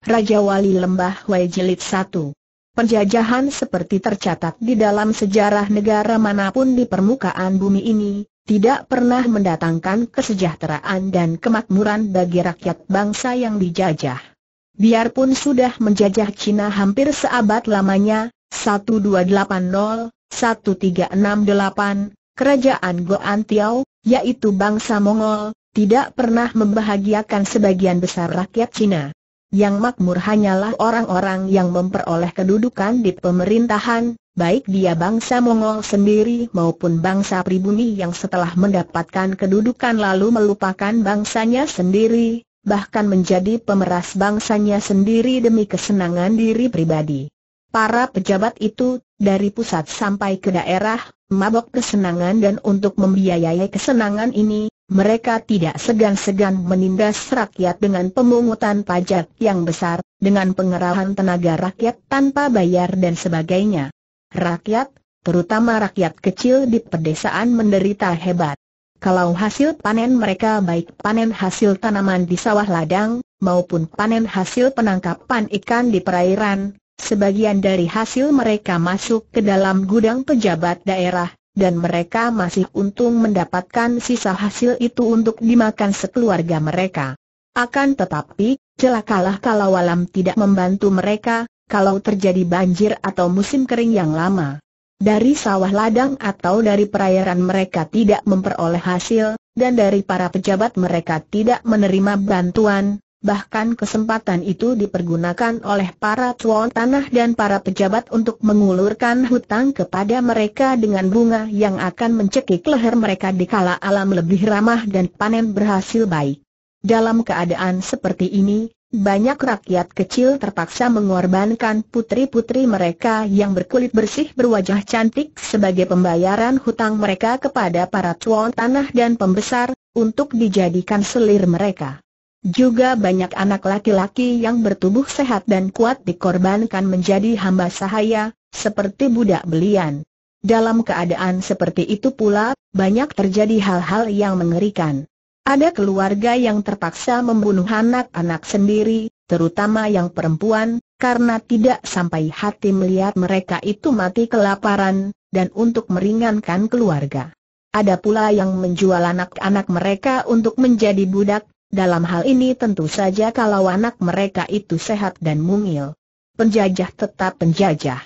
Raja Wali Lembah Wei Jilid 1 Penjajahan seperti tercatat di dalam sejarah negara manapun di permukaan bumi ini, tidak pernah mendatangkan kesejahteraan dan kemakmuran bagi rakyat bangsa yang dijajah. Biarpun sudah menjajah Cina hampir seabad lamanya, 1280-1368, kerajaan Goan Tiao, yaitu bangsa Mongol, tidak pernah membahagiakan sebagian besar rakyat Cina yang makmur hanyalah orang-orang yang memperoleh kedudukan di pemerintahan, baik dia bangsa Mongol sendiri maupun bangsa pribumi yang setelah mendapatkan kedudukan lalu melupakan bangsanya sendiri, bahkan menjadi pemeras bangsanya sendiri demi kesenangan diri pribadi. Para pejabat itu, dari pusat sampai ke daerah, mabok kesenangan dan untuk membiayai kesenangan ini, mereka tidak segan-segan menindas rakyat dengan pemungutan pajak yang besar, dengan pengerahan tenaga rakyat tanpa bayar dan sebagainya. Rakyat, terutama rakyat kecil di pedesaan menderita hebat. Kalau hasil panen mereka baik panen hasil tanaman di sawah ladang, maupun panen hasil penangkapan ikan di perairan, sebagian dari hasil mereka masuk ke dalam gudang pejabat daerah, dan mereka masih untung mendapatkan sisa hasil itu untuk dimakan sekeluarga mereka. Akan tetapi, celakalah kalau alam tidak membantu mereka, kalau terjadi banjir atau musim kering yang lama. Dari sawah ladang atau dari perairan mereka tidak memperoleh hasil, dan dari para pejabat mereka tidak menerima bantuan, bahkan kesempatan itu dipergunakan oleh para tuan tanah dan para pejabat untuk mengulurkan hutang kepada mereka dengan bunga yang akan mencekik leher mereka di kala alam lebih ramah dan panen berhasil baik. Dalam keadaan seperti ini, banyak rakyat kecil terpaksa mengorbankan putri-putri mereka yang berkulit bersih berwajah cantik sebagai pembayaran hutang mereka kepada para tuan tanah dan pembesar, untuk dijadikan selir mereka. Juga banyak anak laki-laki yang bertubuh sehat dan kuat dikorbankan menjadi hamba sahaya, seperti budak belian. Dalam keadaan seperti itu pula, banyak terjadi hal-hal yang mengerikan. Ada keluarga yang terpaksa membunuh anak-anak sendiri, terutama yang perempuan, karena tidak sampai hati melihat mereka itu mati kelaparan, dan untuk meringankan keluarga. Ada pula yang menjual anak-anak mereka untuk menjadi budak, dalam hal ini tentu saja kalau anak mereka itu sehat dan mungil. Penjajah tetap penjajah.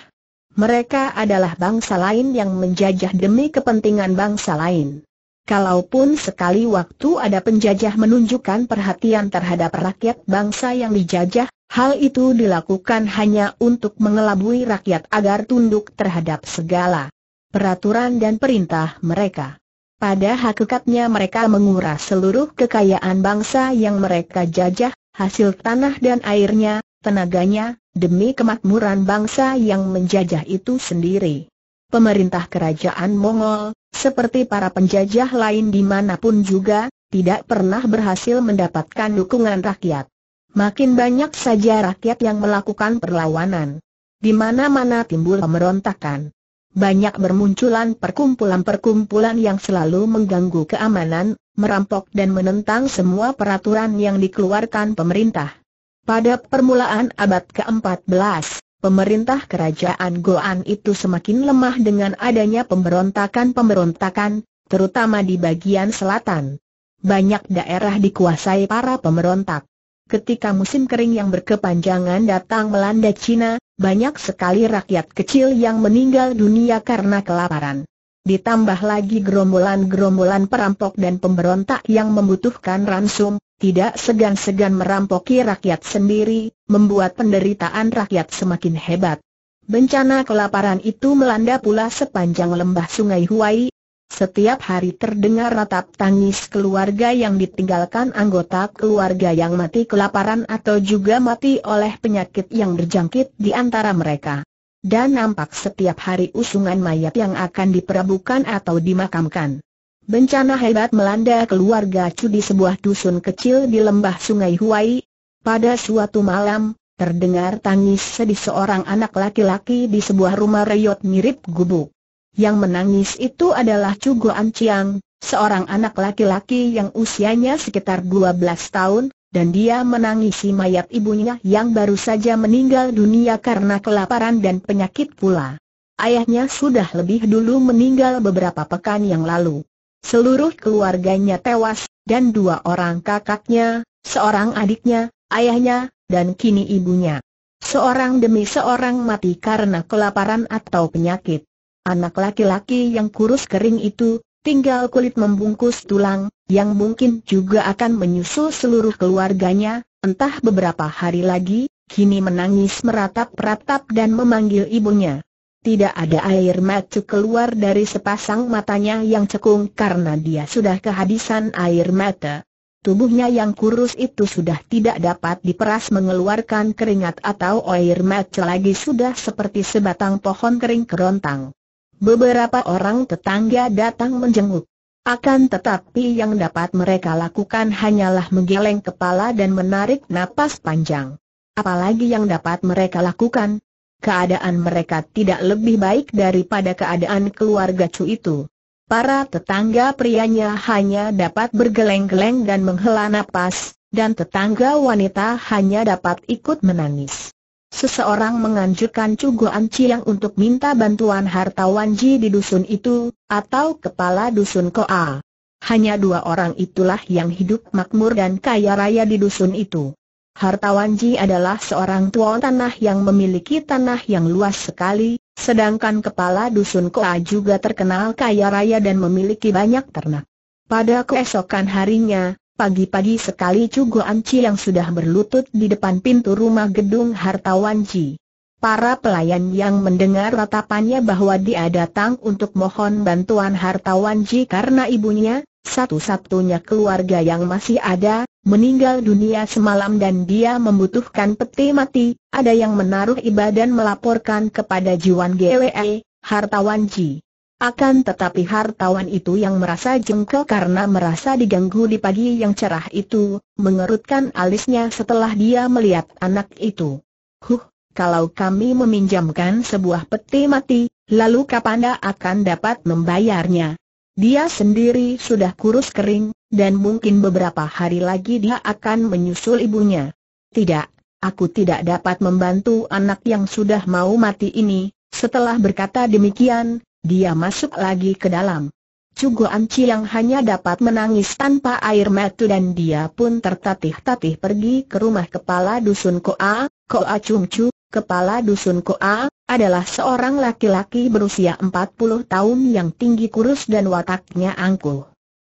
Mereka adalah bangsa lain yang menjajah demi kepentingan bangsa lain. Kalaupun sekali waktu ada penjajah menunjukkan perhatian terhadap rakyat bangsa yang dijajah, hal itu dilakukan hanya untuk mengelabui rakyat agar tunduk terhadap segala peraturan dan perintah mereka. Pada hakikatnya mereka menguras seluruh kekayaan bangsa yang mereka jajah, hasil tanah dan airnya, tenaganya, demi kemakmuran bangsa yang menjajah itu sendiri. Pemerintah kerajaan Mongol, seperti para penjajah lain di dimanapun juga, tidak pernah berhasil mendapatkan dukungan rakyat. Makin banyak saja rakyat yang melakukan perlawanan. Di mana-mana timbul pemberontakan banyak bermunculan perkumpulan-perkumpulan yang selalu mengganggu keamanan, merampok dan menentang semua peraturan yang dikeluarkan pemerintah. Pada permulaan abad ke-14, pemerintah kerajaan Goan itu semakin lemah dengan adanya pemberontakan-pemberontakan, terutama di bagian selatan. Banyak daerah dikuasai para pemberontak. Ketika musim kering yang berkepanjangan datang melanda Cina, banyak sekali rakyat kecil yang meninggal dunia karena kelaparan. Ditambah lagi gerombolan-gerombolan perampok dan pemberontak yang membutuhkan ransum, tidak segan-segan merampoki rakyat sendiri, membuat penderitaan rakyat semakin hebat. Bencana kelaparan itu melanda pula sepanjang lembah sungai Huai, setiap hari terdengar ratap tangis keluarga yang ditinggalkan anggota keluarga yang mati kelaparan atau juga mati oleh penyakit yang berjangkit di antara mereka. Dan nampak setiap hari usungan mayat yang akan diperabukan atau dimakamkan. Bencana hebat melanda keluarga Chu di sebuah dusun kecil di lembah sungai Huai. Pada suatu malam, terdengar tangis sedih seorang anak laki-laki di sebuah rumah reyot mirip gubuk. Yang menangis itu adalah Chu Anciang, seorang anak laki-laki yang usianya sekitar 12 tahun, dan dia menangisi mayat ibunya yang baru saja meninggal dunia karena kelaparan dan penyakit pula. Ayahnya sudah lebih dulu meninggal beberapa pekan yang lalu. Seluruh keluarganya tewas, dan dua orang kakaknya, seorang adiknya, ayahnya, dan kini ibunya. Seorang demi seorang mati karena kelaparan atau penyakit. Anak laki-laki yang kurus kering itu, tinggal kulit membungkus tulang, yang mungkin juga akan menyusul seluruh keluarganya, entah beberapa hari lagi, kini menangis meratap-ratap dan memanggil ibunya. Tidak ada air mata keluar dari sepasang matanya yang cekung karena dia sudah kehabisan air mata. Tubuhnya yang kurus itu sudah tidak dapat diperas mengeluarkan keringat atau air mata lagi sudah seperti sebatang pohon kering kerontang. Beberapa orang tetangga datang menjenguk. Akan tetapi yang dapat mereka lakukan hanyalah menggeleng kepala dan menarik napas panjang. Apalagi yang dapat mereka lakukan? Keadaan mereka tidak lebih baik daripada keadaan keluarga Cu itu. Para tetangga prianya hanya dapat bergeleng-geleng dan menghela napas, dan tetangga wanita hanya dapat ikut menangis. Seseorang menganjurkan Anci yang untuk minta bantuan harta Wanji di dusun itu, atau kepala dusun Koa. Hanya dua orang itulah yang hidup makmur dan kaya raya di dusun itu. Harta Wanji adalah seorang tua tanah yang memiliki tanah yang luas sekali, sedangkan kepala dusun Koa juga terkenal kaya raya dan memiliki banyak ternak. Pada keesokan harinya, Pagi-pagi sekali Cugo Anci yang sudah berlutut di depan pintu rumah gedung hartawan Ji. Para pelayan yang mendengar ratapannya bahwa dia datang untuk mohon bantuan hartawan Ji karena ibunya, satu-satunya keluarga yang masih ada, meninggal dunia semalam dan dia membutuhkan peti mati, ada yang menaruh ibadah dan melaporkan kepada Jiwan GWE, e, hartawan Ji. Akan tetapi hartawan itu yang merasa jengkel karena merasa diganggu di pagi yang cerah itu, mengerutkan alisnya setelah dia melihat anak itu. Huh, kalau kami meminjamkan sebuah peti mati, lalu Kapanda akan dapat membayarnya. Dia sendiri sudah kurus kering, dan mungkin beberapa hari lagi dia akan menyusul ibunya. Tidak, aku tidak dapat membantu anak yang sudah mau mati ini. Setelah berkata demikian, dia masuk lagi ke dalam. Cugo Anci hanya dapat menangis tanpa air mata dan dia pun tertatih-tatih pergi ke rumah kepala dusun Koa, Koa Cumcu, kepala dusun Koa, adalah seorang laki-laki berusia 40 tahun yang tinggi kurus dan wataknya angkuh.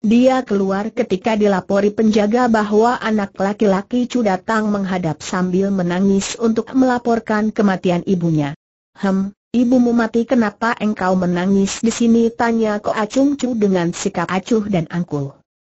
Dia keluar ketika dilapori penjaga bahwa anak laki-laki cu datang menghadap sambil menangis untuk melaporkan kematian ibunya. Hem, Ibumu mati kenapa engkau menangis di sini? Tanya Ko Acung Chu dengan sikap acuh dan angkuh.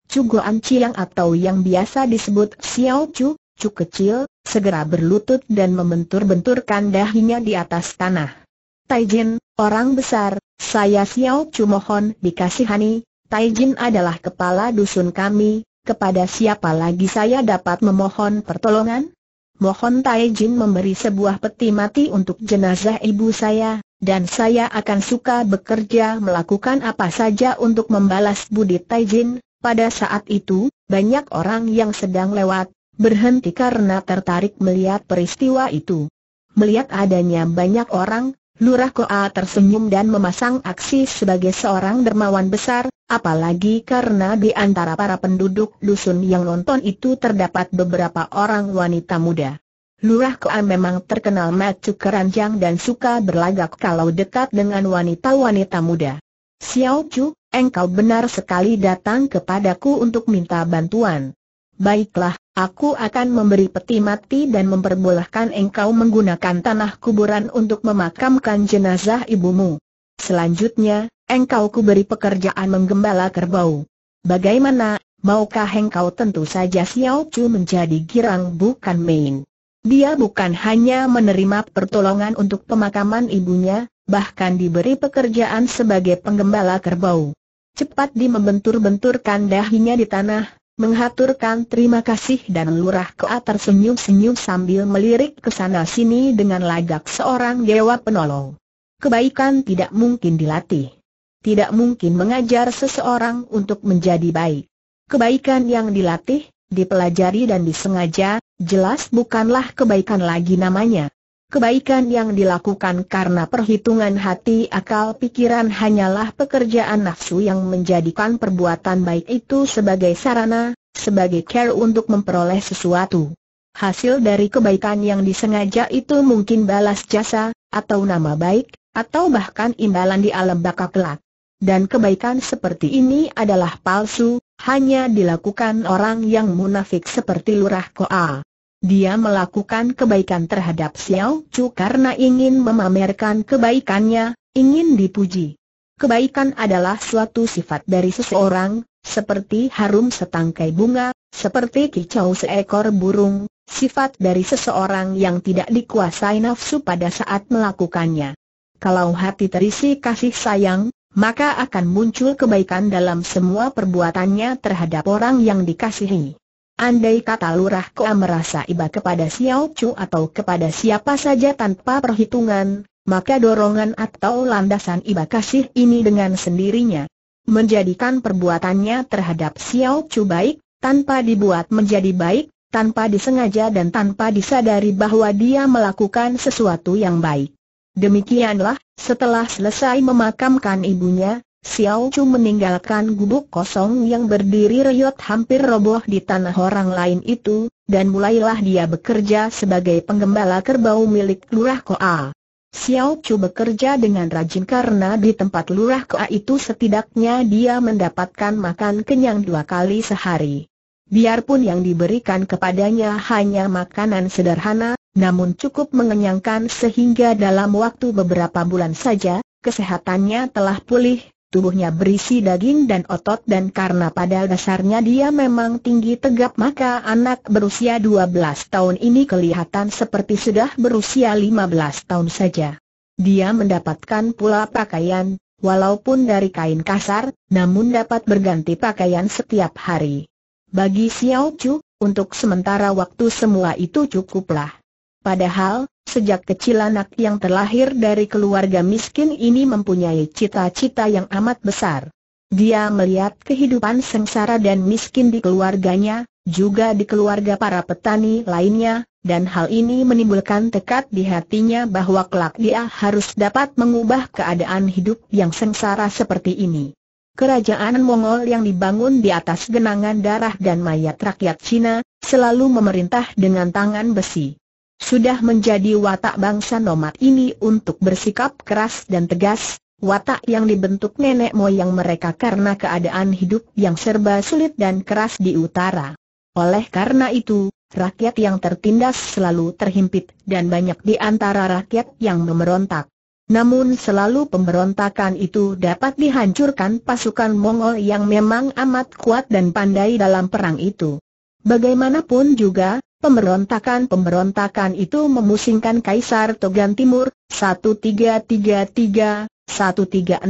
Cu Goan Chiang atau yang biasa disebut Xiao Chu, Cu kecil, segera berlutut dan membentur-benturkan dahinya di atas tanah. Taijin, orang besar, saya Xiao Chu mohon dikasihani, Taijin adalah kepala dusun kami, kepada siapa lagi saya dapat memohon pertolongan? mohon Tai Jin memberi sebuah peti mati untuk jenazah ibu saya, dan saya akan suka bekerja melakukan apa saja untuk membalas budi Tai Jin. Pada saat itu, banyak orang yang sedang lewat, berhenti karena tertarik melihat peristiwa itu. Melihat adanya banyak orang, Lurah Koa tersenyum dan memasang aksi sebagai seorang dermawan besar, apalagi karena di antara para penduduk dusun yang nonton itu terdapat beberapa orang wanita muda. Lurah Koa memang terkenal macu keranjang dan suka berlagak kalau dekat dengan wanita-wanita muda. Xiao Chu, engkau benar sekali datang kepadaku untuk minta bantuan. Baiklah, Aku akan memberi peti mati dan memperbolehkan engkau menggunakan tanah kuburan untuk memakamkan jenazah ibumu. Selanjutnya, engkau kuberi pekerjaan menggembala kerbau. Bagaimana, maukah engkau tentu saja Xiao Chu menjadi girang bukan main. Dia bukan hanya menerima pertolongan untuk pemakaman ibunya, bahkan diberi pekerjaan sebagai penggembala kerbau. Cepat di membentur-benturkan dahinya di tanah, menghaturkan terima kasih dan lurah ke atas senyum senyum sambil melirik ke sana sini dengan lagak seorang dewa penolong. Kebaikan tidak mungkin dilatih. Tidak mungkin mengajar seseorang untuk menjadi baik. Kebaikan yang dilatih, dipelajari dan disengaja, jelas bukanlah kebaikan lagi namanya. Kebaikan yang dilakukan karena perhitungan hati akal pikiran hanyalah pekerjaan nafsu yang menjadikan perbuatan baik itu sebagai sarana, sebagai care untuk memperoleh sesuatu. Hasil dari kebaikan yang disengaja itu mungkin balas jasa, atau nama baik, atau bahkan imbalan di alam baka kelak. Dan kebaikan seperti ini adalah palsu, hanya dilakukan orang yang munafik seperti lurah koa. Dia melakukan kebaikan terhadap Xiao Chu karena ingin memamerkan kebaikannya, ingin dipuji. Kebaikan adalah suatu sifat dari seseorang, seperti harum setangkai bunga, seperti kicau seekor burung, sifat dari seseorang yang tidak dikuasai nafsu pada saat melakukannya. Kalau hati terisi kasih sayang, maka akan muncul kebaikan dalam semua perbuatannya terhadap orang yang dikasihi. Andai kata lurah Koa merasa iba kepada Xiao Chu atau kepada siapa saja tanpa perhitungan, maka dorongan atau landasan iba kasih ini dengan sendirinya menjadikan perbuatannya terhadap Xiao Chu baik, tanpa dibuat menjadi baik, tanpa disengaja dan tanpa disadari bahwa dia melakukan sesuatu yang baik. Demikianlah, setelah selesai memakamkan ibunya, Xiao Chu meninggalkan gubuk kosong yang berdiri reyot hampir roboh di tanah orang lain itu, dan mulailah dia bekerja sebagai penggembala kerbau milik Lurah Koa. Xiao Chu bekerja dengan rajin karena di tempat Lurah Koa itu setidaknya dia mendapatkan makan kenyang dua kali sehari. Biarpun yang diberikan kepadanya hanya makanan sederhana, namun cukup mengenyangkan sehingga dalam waktu beberapa bulan saja, kesehatannya telah pulih, tubuhnya berisi daging dan otot dan karena pada dasarnya dia memang tinggi tegap maka anak berusia 12 tahun ini kelihatan seperti sudah berusia 15 tahun saja. Dia mendapatkan pula pakaian, walaupun dari kain kasar, namun dapat berganti pakaian setiap hari. Bagi Xiao Chu, untuk sementara waktu semua itu cukuplah. Padahal, Sejak kecil anak yang terlahir dari keluarga miskin ini mempunyai cita-cita yang amat besar. Dia melihat kehidupan sengsara dan miskin di keluarganya, juga di keluarga para petani lainnya, dan hal ini menimbulkan tekad di hatinya bahwa kelak dia harus dapat mengubah keadaan hidup yang sengsara seperti ini. Kerajaan Mongol yang dibangun di atas genangan darah dan mayat rakyat Cina, selalu memerintah dengan tangan besi. Sudah menjadi watak bangsa nomad ini untuk bersikap keras dan tegas, watak yang dibentuk nenek moyang mereka karena keadaan hidup yang serba sulit dan keras di utara. Oleh karena itu, rakyat yang tertindas selalu terhimpit dan banyak di antara rakyat yang memberontak. Namun selalu pemberontakan itu dapat dihancurkan pasukan Mongol yang memang amat kuat dan pandai dalam perang itu. Bagaimanapun juga, Pemberontakan-pemberontakan itu memusingkan Kaisar Togan Timur, 1333, 1368,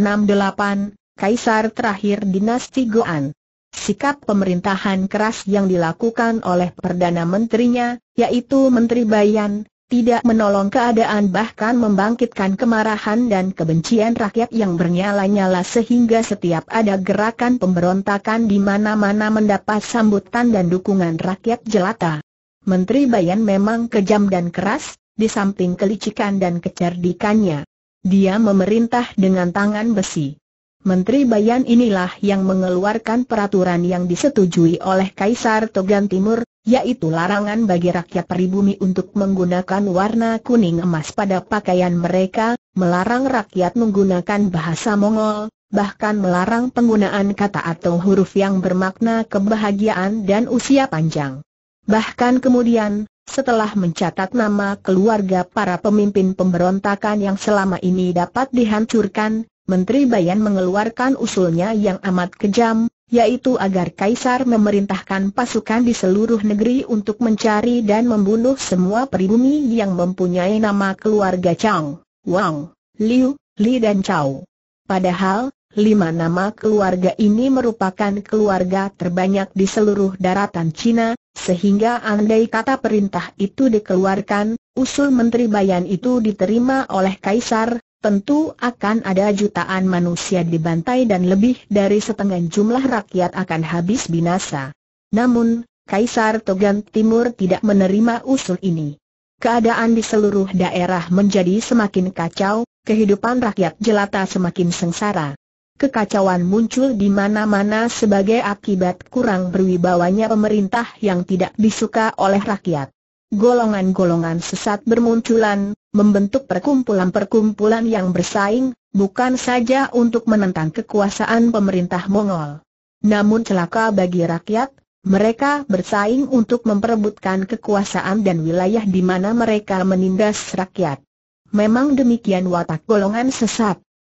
Kaisar terakhir dinasti Goan. Sikap pemerintahan keras yang dilakukan oleh Perdana Menterinya, yaitu Menteri Bayan, tidak menolong keadaan bahkan membangkitkan kemarahan dan kebencian rakyat yang bernyala-nyala sehingga setiap ada gerakan pemberontakan di mana-mana mendapat sambutan dan dukungan rakyat jelata. Menteri Bayan memang kejam dan keras, di samping kelicikan dan kecerdikannya. Dia memerintah dengan tangan besi. Menteri Bayan inilah yang mengeluarkan peraturan yang disetujui oleh Kaisar Togan Timur, yaitu larangan bagi rakyat peribumi untuk menggunakan warna kuning emas pada pakaian mereka, melarang rakyat menggunakan bahasa Mongol, bahkan melarang penggunaan kata atau huruf yang bermakna kebahagiaan dan usia panjang. Bahkan kemudian, setelah mencatat nama keluarga para pemimpin pemberontakan yang selama ini dapat dihancurkan, Menteri Bayan mengeluarkan usulnya yang amat kejam, yaitu agar Kaisar memerintahkan pasukan di seluruh negeri untuk mencari dan membunuh semua pribumi yang mempunyai nama keluarga Chang, Wang, Liu, Li dan Chao. Padahal, lima nama keluarga ini merupakan keluarga terbanyak di seluruh daratan Cina, sehingga andai kata perintah itu dikeluarkan, usul Menteri Bayan itu diterima oleh Kaisar, tentu akan ada jutaan manusia dibantai dan lebih dari setengah jumlah rakyat akan habis binasa. Namun, Kaisar Togan Timur tidak menerima usul ini. Keadaan di seluruh daerah menjadi semakin kacau, kehidupan rakyat jelata semakin sengsara. Kekacauan muncul di mana-mana sebagai akibat kurang berwibawanya pemerintah yang tidak disuka oleh rakyat. Golongan-golongan sesat bermunculan, membentuk perkumpulan-perkumpulan yang bersaing, bukan saja untuk menentang kekuasaan pemerintah Mongol. Namun celaka bagi rakyat, mereka bersaing untuk memperebutkan kekuasaan dan wilayah di mana mereka menindas rakyat. Memang demikian watak golongan sesat.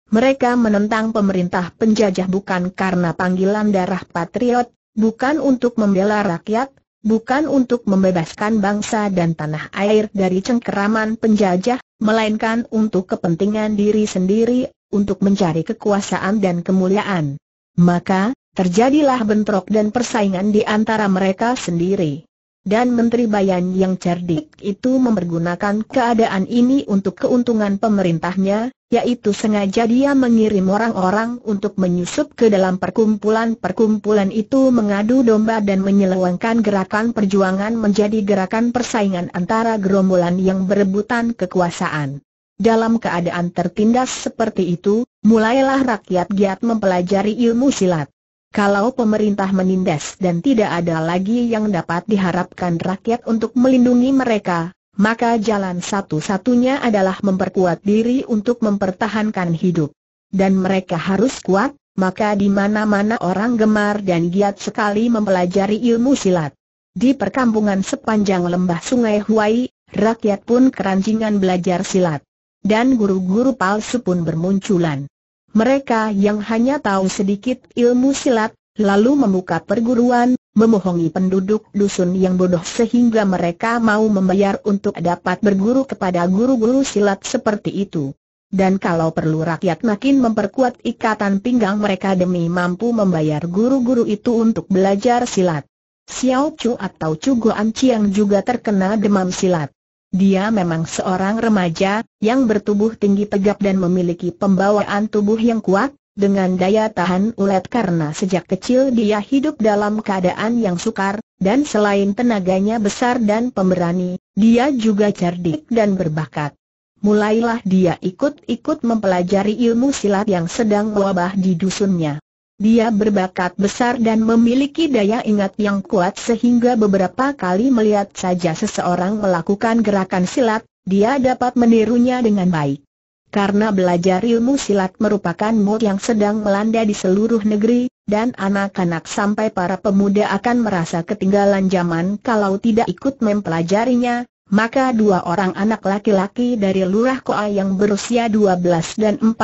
Mereka menentang pemerintah penjajah bukan karena panggilan darah patriot, bukan untuk membela rakyat, bukan untuk membebaskan bangsa dan tanah air dari cengkeraman penjajah, melainkan untuk kepentingan diri sendiri, untuk mencari kekuasaan dan kemuliaan. Maka, terjadilah bentrok dan persaingan di antara mereka sendiri. Dan Menteri Bayan yang cerdik itu mempergunakan keadaan ini untuk keuntungan pemerintahnya, yaitu sengaja dia mengirim orang-orang untuk menyusup ke dalam perkumpulan-perkumpulan itu mengadu domba dan menyelewengkan gerakan perjuangan menjadi gerakan persaingan antara gerombolan yang berebutan kekuasaan. Dalam keadaan tertindas seperti itu, mulailah rakyat giat mempelajari ilmu silat. Kalau pemerintah menindas dan tidak ada lagi yang dapat diharapkan rakyat untuk melindungi mereka, maka jalan satu-satunya adalah memperkuat diri untuk mempertahankan hidup. Dan mereka harus kuat, maka di mana-mana orang gemar dan giat sekali mempelajari ilmu silat. Di perkampungan sepanjang lembah sungai Huai, rakyat pun keranjingan belajar silat. Dan guru-guru palsu pun bermunculan. Mereka yang hanya tahu sedikit ilmu silat, lalu membuka perguruan, memohongi penduduk dusun yang bodoh sehingga mereka mau membayar untuk dapat berguru kepada guru-guru silat seperti itu. Dan kalau perlu rakyat makin memperkuat ikatan pinggang mereka demi mampu membayar guru-guru itu untuk belajar silat. Xiao Chu atau Chu Goan Chiang juga terkena demam silat. Dia memang seorang remaja, yang bertubuh tinggi tegap dan memiliki pembawaan tubuh yang kuat, dengan daya tahan ulet karena sejak kecil dia hidup dalam keadaan yang sukar, dan selain tenaganya besar dan pemberani, dia juga cerdik dan berbakat. Mulailah dia ikut-ikut mempelajari ilmu silat yang sedang wabah di dusunnya. Dia berbakat besar dan memiliki daya ingat yang kuat sehingga beberapa kali melihat saja seseorang melakukan gerakan silat, dia dapat menirunya dengan baik karena belajar ilmu silat merupakan mood yang sedang melanda di seluruh negeri, dan anak-anak sampai para pemuda akan merasa ketinggalan zaman kalau tidak ikut mempelajarinya, maka dua orang anak laki-laki dari Lurah Koa yang berusia 12 dan 14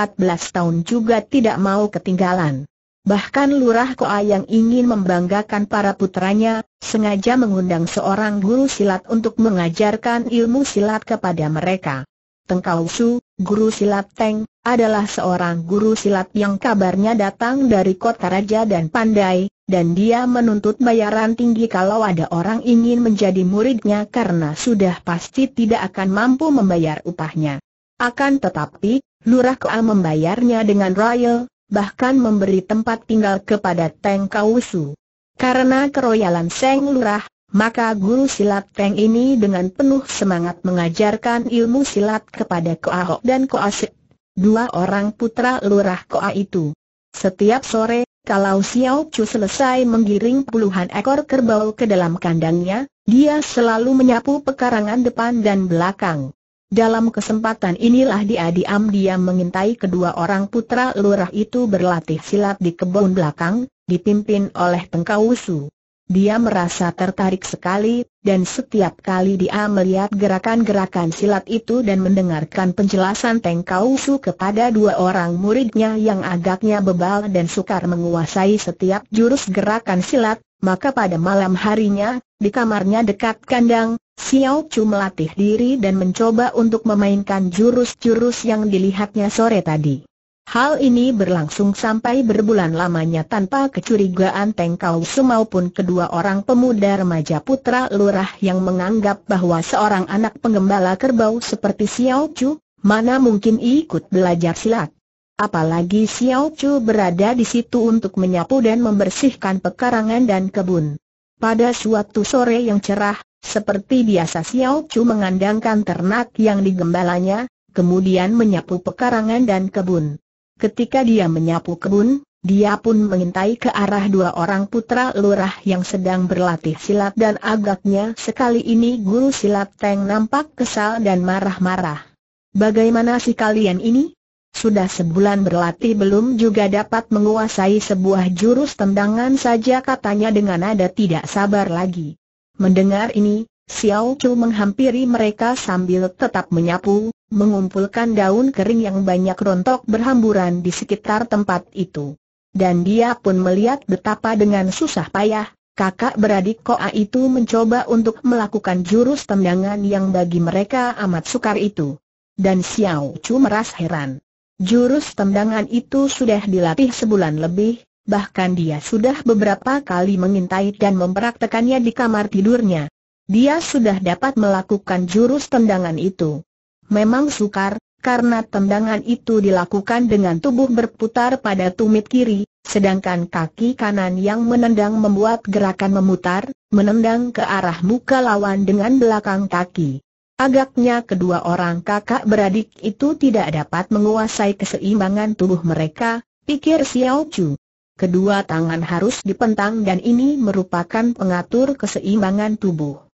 tahun juga tidak mau ketinggalan. Bahkan Lurah Koa yang ingin membanggakan para putranya, sengaja mengundang seorang guru silat untuk mengajarkan ilmu silat kepada mereka. Tengkau Su, Guru silat Teng, adalah seorang guru silat yang kabarnya datang dari kota raja dan pandai, dan dia menuntut bayaran tinggi kalau ada orang ingin menjadi muridnya karena sudah pasti tidak akan mampu membayar upahnya. Akan tetapi, Lurah Koa membayarnya dengan royal, bahkan memberi tempat tinggal kepada Teng Kausu. Karena keroyalan Seng Lurah, maka guru silat Peng ini dengan penuh semangat mengajarkan ilmu silat kepada Koa Ho dan Koa Sik, dua orang putra lurah Koa itu. Setiap sore, kalau Xiao Chu selesai menggiring puluhan ekor kerbau ke dalam kandangnya, dia selalu menyapu pekarangan depan dan belakang. Dalam kesempatan inilah dia diam-diam mengintai kedua orang putra lurah itu berlatih silat di kebun belakang, dipimpin oleh Tengkau Su. Dia merasa tertarik sekali, dan setiap kali dia melihat gerakan-gerakan silat itu dan mendengarkan penjelasan Teng Kau Su kepada dua orang muridnya yang agaknya bebal dan sukar menguasai setiap jurus gerakan silat, maka pada malam harinya, di kamarnya dekat kandang, Xiao Chu melatih diri dan mencoba untuk memainkan jurus-jurus yang dilihatnya sore tadi. Hal ini berlangsung sampai berbulan lamanya tanpa kecurigaan Teng Kau Su maupun kedua orang pemuda remaja putra lurah yang menganggap bahwa seorang anak penggembala kerbau seperti Xiao Chu, mana mungkin ikut belajar silat. Apalagi Xiao Chu berada di situ untuk menyapu dan membersihkan pekarangan dan kebun. Pada suatu sore yang cerah, seperti biasa Xiao Chu mengandangkan ternak yang digembalanya, kemudian menyapu pekarangan dan kebun. Ketika dia menyapu kebun, dia pun mengintai ke arah dua orang putra lurah yang sedang berlatih silat dan agaknya sekali ini guru silat Teng nampak kesal dan marah-marah. Bagaimana sih kalian ini? Sudah sebulan berlatih belum juga dapat menguasai sebuah jurus tendangan saja katanya dengan nada tidak sabar lagi. Mendengar ini, Xiao Chu menghampiri mereka sambil tetap menyapu, mengumpulkan daun kering yang banyak rontok berhamburan di sekitar tempat itu. Dan dia pun melihat betapa dengan susah payah, kakak beradik Koa itu mencoba untuk melakukan jurus tendangan yang bagi mereka amat sukar itu. Dan Xiao Chu merasa heran. Jurus tendangan itu sudah dilatih sebulan lebih, bahkan dia sudah beberapa kali mengintai dan mempraktekannya di kamar tidurnya. Dia sudah dapat melakukan jurus tendangan itu. Memang sukar, karena tendangan itu dilakukan dengan tubuh berputar pada tumit kiri, sedangkan kaki kanan yang menendang membuat gerakan memutar, menendang ke arah muka lawan dengan belakang kaki. Agaknya kedua orang kakak beradik itu tidak dapat menguasai keseimbangan tubuh mereka, pikir Xiao Chu. Kedua tangan harus dipentang dan ini merupakan pengatur keseimbangan tubuh.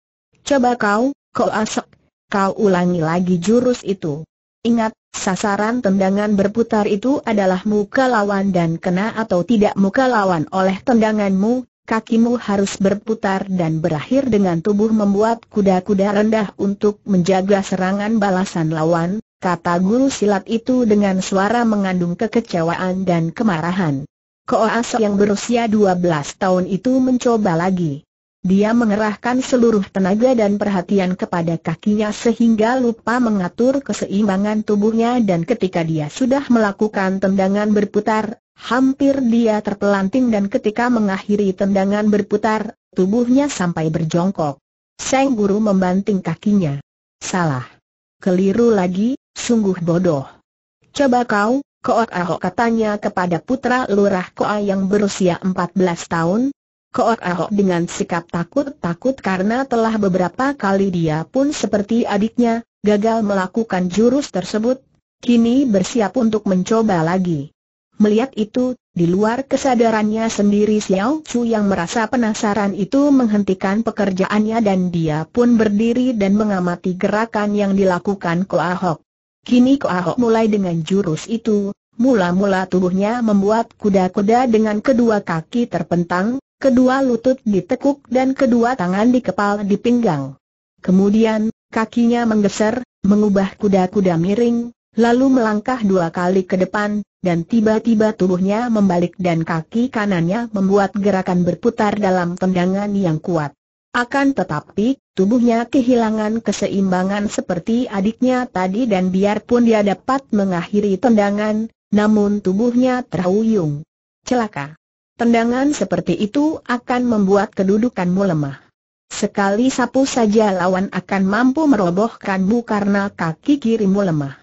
Coba kau, kau asek kau ulangi lagi jurus itu. Ingat, sasaran tendangan berputar itu adalah muka lawan dan kena atau tidak muka lawan oleh tendanganmu, kakimu harus berputar dan berakhir dengan tubuh membuat kuda-kuda rendah untuk menjaga serangan balasan lawan, kata guru silat itu dengan suara mengandung kekecewaan dan kemarahan. Koas yang berusia 12 tahun itu mencoba lagi. Dia mengerahkan seluruh tenaga dan perhatian kepada kakinya sehingga lupa mengatur keseimbangan tubuhnya dan ketika dia sudah melakukan tendangan berputar, hampir dia terpelanting dan ketika mengakhiri tendangan berputar, tubuhnya sampai berjongkok. Seng Guru membanting kakinya. Salah. Keliru lagi, sungguh bodoh. Coba kau, Koak Ahok katanya kepada putra lurah Koa yang berusia 14 tahun, Ahok dengan sikap takut-takut karena telah beberapa kali dia pun seperti adiknya, gagal melakukan jurus tersebut, kini bersiap untuk mencoba lagi. Melihat itu, di luar kesadarannya sendiri Xiao Chu yang merasa penasaran itu menghentikan pekerjaannya dan dia pun berdiri dan mengamati gerakan yang dilakukan Ko Koahok. Kini Ko Koahok mulai dengan jurus itu, mula-mula tubuhnya membuat kuda-kuda dengan kedua kaki terpentang, kedua lutut ditekuk dan kedua tangan dikepal di pinggang. Kemudian, kakinya menggeser, mengubah kuda-kuda miring, lalu melangkah dua kali ke depan, dan tiba-tiba tubuhnya membalik dan kaki kanannya membuat gerakan berputar dalam tendangan yang kuat. Akan tetapi, tubuhnya kehilangan keseimbangan seperti adiknya tadi dan biarpun dia dapat mengakhiri tendangan, namun tubuhnya terhuyung. Celaka. Tendangan seperti itu akan membuat kedudukanmu lemah. Sekali sapu saja lawan akan mampu merobohkanmu karena kaki kirimu lemah.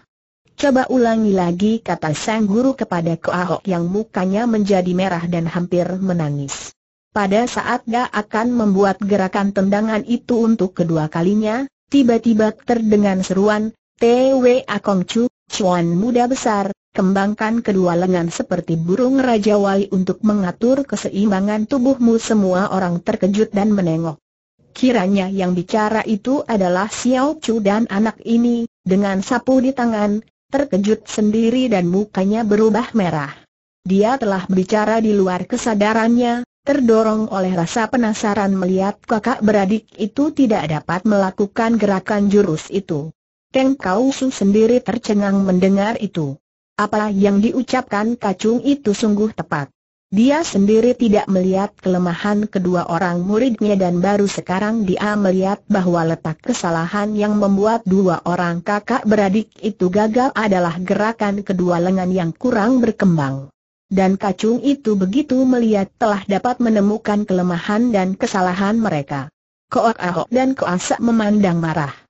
Coba ulangi lagi kata sang guru kepada Koahok yang mukanya menjadi merah dan hampir menangis. Pada saat dia akan membuat gerakan tendangan itu untuk kedua kalinya, tiba-tiba terdengar seruan, Twe Akong Chu, Cuan muda besar, kembangkan kedua lengan seperti burung Raja Wali untuk mengatur keseimbangan tubuhmu semua orang terkejut dan menengok. Kiranya yang bicara itu adalah Xiao Chu dan anak ini, dengan sapu di tangan, terkejut sendiri dan mukanya berubah merah. Dia telah bicara di luar kesadarannya, terdorong oleh rasa penasaran melihat kakak beradik itu tidak dapat melakukan gerakan jurus itu. Teng Kau sendiri tercengang mendengar itu. Apa yang diucapkan kacung itu sungguh tepat. Dia sendiri tidak melihat kelemahan kedua orang muridnya dan baru sekarang dia melihat bahwa letak kesalahan yang membuat dua orang kakak beradik itu gagal adalah gerakan kedua lengan yang kurang berkembang. Dan kacung itu begitu melihat telah dapat menemukan kelemahan dan kesalahan mereka. Koak Ahok dan Koasak memandang marah.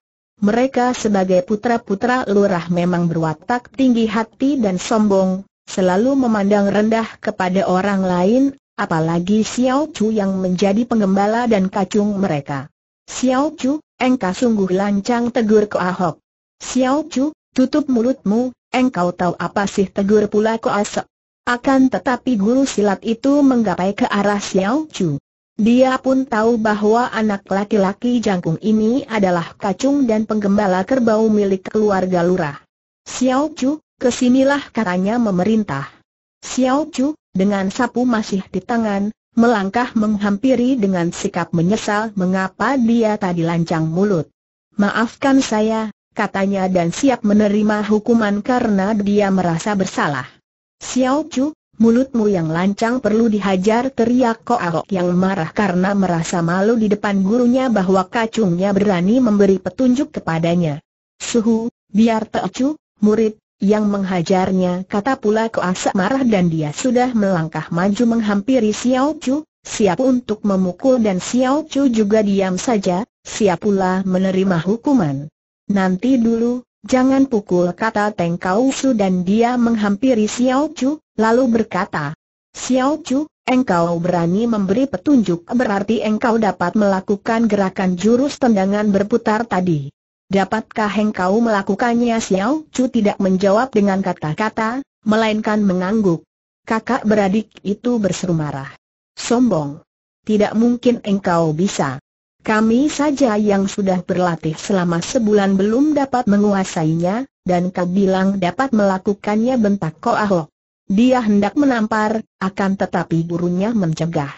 Mereka sebagai putra-putra lurah memang berwatak tinggi hati dan sombong, selalu memandang rendah kepada orang lain, apalagi Xiao Chu yang menjadi pengembala dan kacung mereka. Xiao Chu, engkau sungguh lancang tegur ke Ahok. Xiao Chu, tutup mulutmu, engkau tahu apa sih tegur pula ke Asok. Akan tetapi guru silat itu menggapai ke arah Xiao Chu. Dia pun tahu bahwa anak laki-laki jangkung ini adalah kacung dan penggembala kerbau milik keluarga lurah. Xiao Chu, kesinilah katanya memerintah. Xiao Chu, dengan sapu masih di tangan, melangkah menghampiri dengan sikap menyesal mengapa dia tadi lancang mulut. Maafkan saya, katanya dan siap menerima hukuman karena dia merasa bersalah. Xiao Chu, Mulutmu yang lancang perlu dihajar teriak Ko Arok yang marah karena merasa malu di depan gurunya bahwa kacungnya berani memberi petunjuk kepadanya. Suhu, biar teocu, murid, yang menghajarnya kata pula Ko Asa marah dan dia sudah melangkah maju menghampiri Xiao Chu, siap untuk memukul dan Xiao Chu juga diam saja, siap pula menerima hukuman. Nanti dulu, jangan pukul kata Teng Kau dan dia menghampiri Xiao Chu, lalu berkata, Xiao Chu, engkau berani memberi petunjuk berarti engkau dapat melakukan gerakan jurus tendangan berputar tadi. Dapatkah engkau melakukannya Xiao Chu tidak menjawab dengan kata-kata, melainkan mengangguk. Kakak beradik itu berseru marah. Sombong. Tidak mungkin engkau bisa. Kami saja yang sudah berlatih selama sebulan belum dapat menguasainya, dan kau bilang dapat melakukannya bentak Ko Ahok. Dia hendak menampar, akan tetapi gurunya mencegah.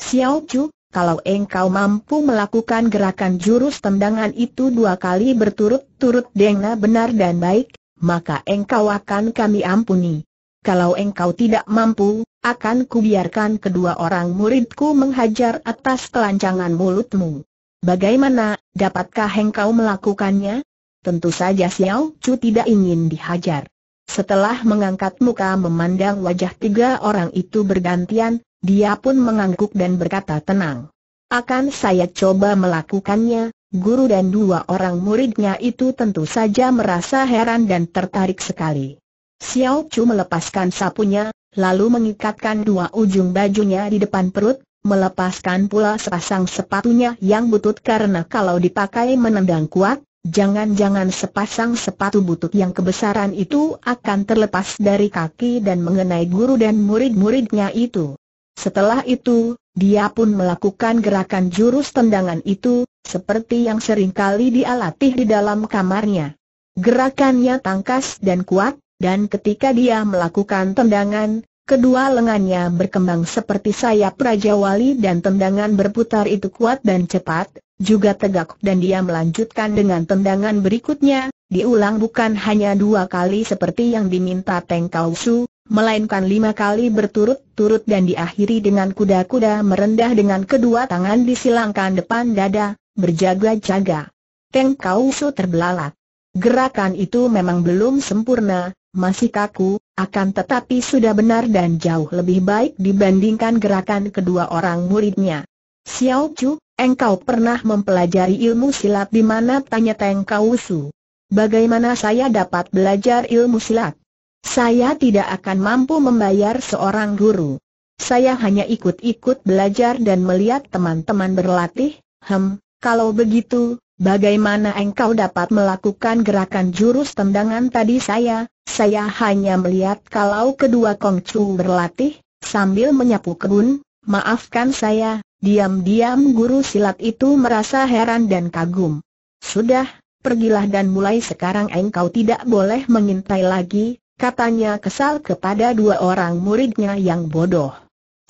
Xiao Chu, kalau engkau mampu melakukan gerakan jurus tendangan itu dua kali berturut-turut dengan benar dan baik, maka engkau akan kami ampuni. Kalau engkau tidak mampu, akan kubiarkan kedua orang muridku menghajar atas kelancangan mulutmu. Bagaimana, dapatkah engkau melakukannya? Tentu saja Xiao Chu tidak ingin dihajar. Setelah mengangkat muka memandang wajah tiga orang itu bergantian, dia pun mengangguk dan berkata tenang. Akan saya coba melakukannya, guru dan dua orang muridnya itu tentu saja merasa heran dan tertarik sekali. Xiao Chu melepaskan sapunya, lalu mengikatkan dua ujung bajunya di depan perut, melepaskan pula sepasang sepatunya yang butut karena kalau dipakai menendang kuat, Jangan-jangan sepasang sepatu butut yang kebesaran itu akan terlepas dari kaki dan mengenai guru dan murid-muridnya itu. Setelah itu, dia pun melakukan gerakan jurus tendangan itu, seperti yang seringkali dia latih di dalam kamarnya. Gerakannya tangkas dan kuat, dan ketika dia melakukan tendangan, kedua lengannya berkembang seperti sayap Raja Wali dan tendangan berputar itu kuat dan cepat, juga tegak dan dia melanjutkan dengan tendangan berikutnya, diulang bukan hanya dua kali seperti yang diminta Teng Kau Su, melainkan lima kali berturut-turut dan diakhiri dengan kuda-kuda merendah dengan kedua tangan disilangkan depan dada, berjaga-jaga. Teng Kau Su terbelalak. Gerakan itu memang belum sempurna, masih kaku, akan tetapi sudah benar dan jauh lebih baik dibandingkan gerakan kedua orang muridnya. Xiao Chu, engkau pernah mempelajari ilmu silat di mana tanya Teng Kausu. Bagaimana saya dapat belajar ilmu silat? Saya tidak akan mampu membayar seorang guru. Saya hanya ikut-ikut belajar dan melihat teman-teman berlatih, hem, kalau begitu, bagaimana engkau dapat melakukan gerakan jurus tendangan tadi saya? Saya hanya melihat kalau kedua Kongcu berlatih, sambil menyapu kebun, maafkan saya, Diam-diam guru silat itu merasa heran dan kagum. Sudah, pergilah dan mulai sekarang engkau tidak boleh mengintai lagi, katanya kesal kepada dua orang muridnya yang bodoh.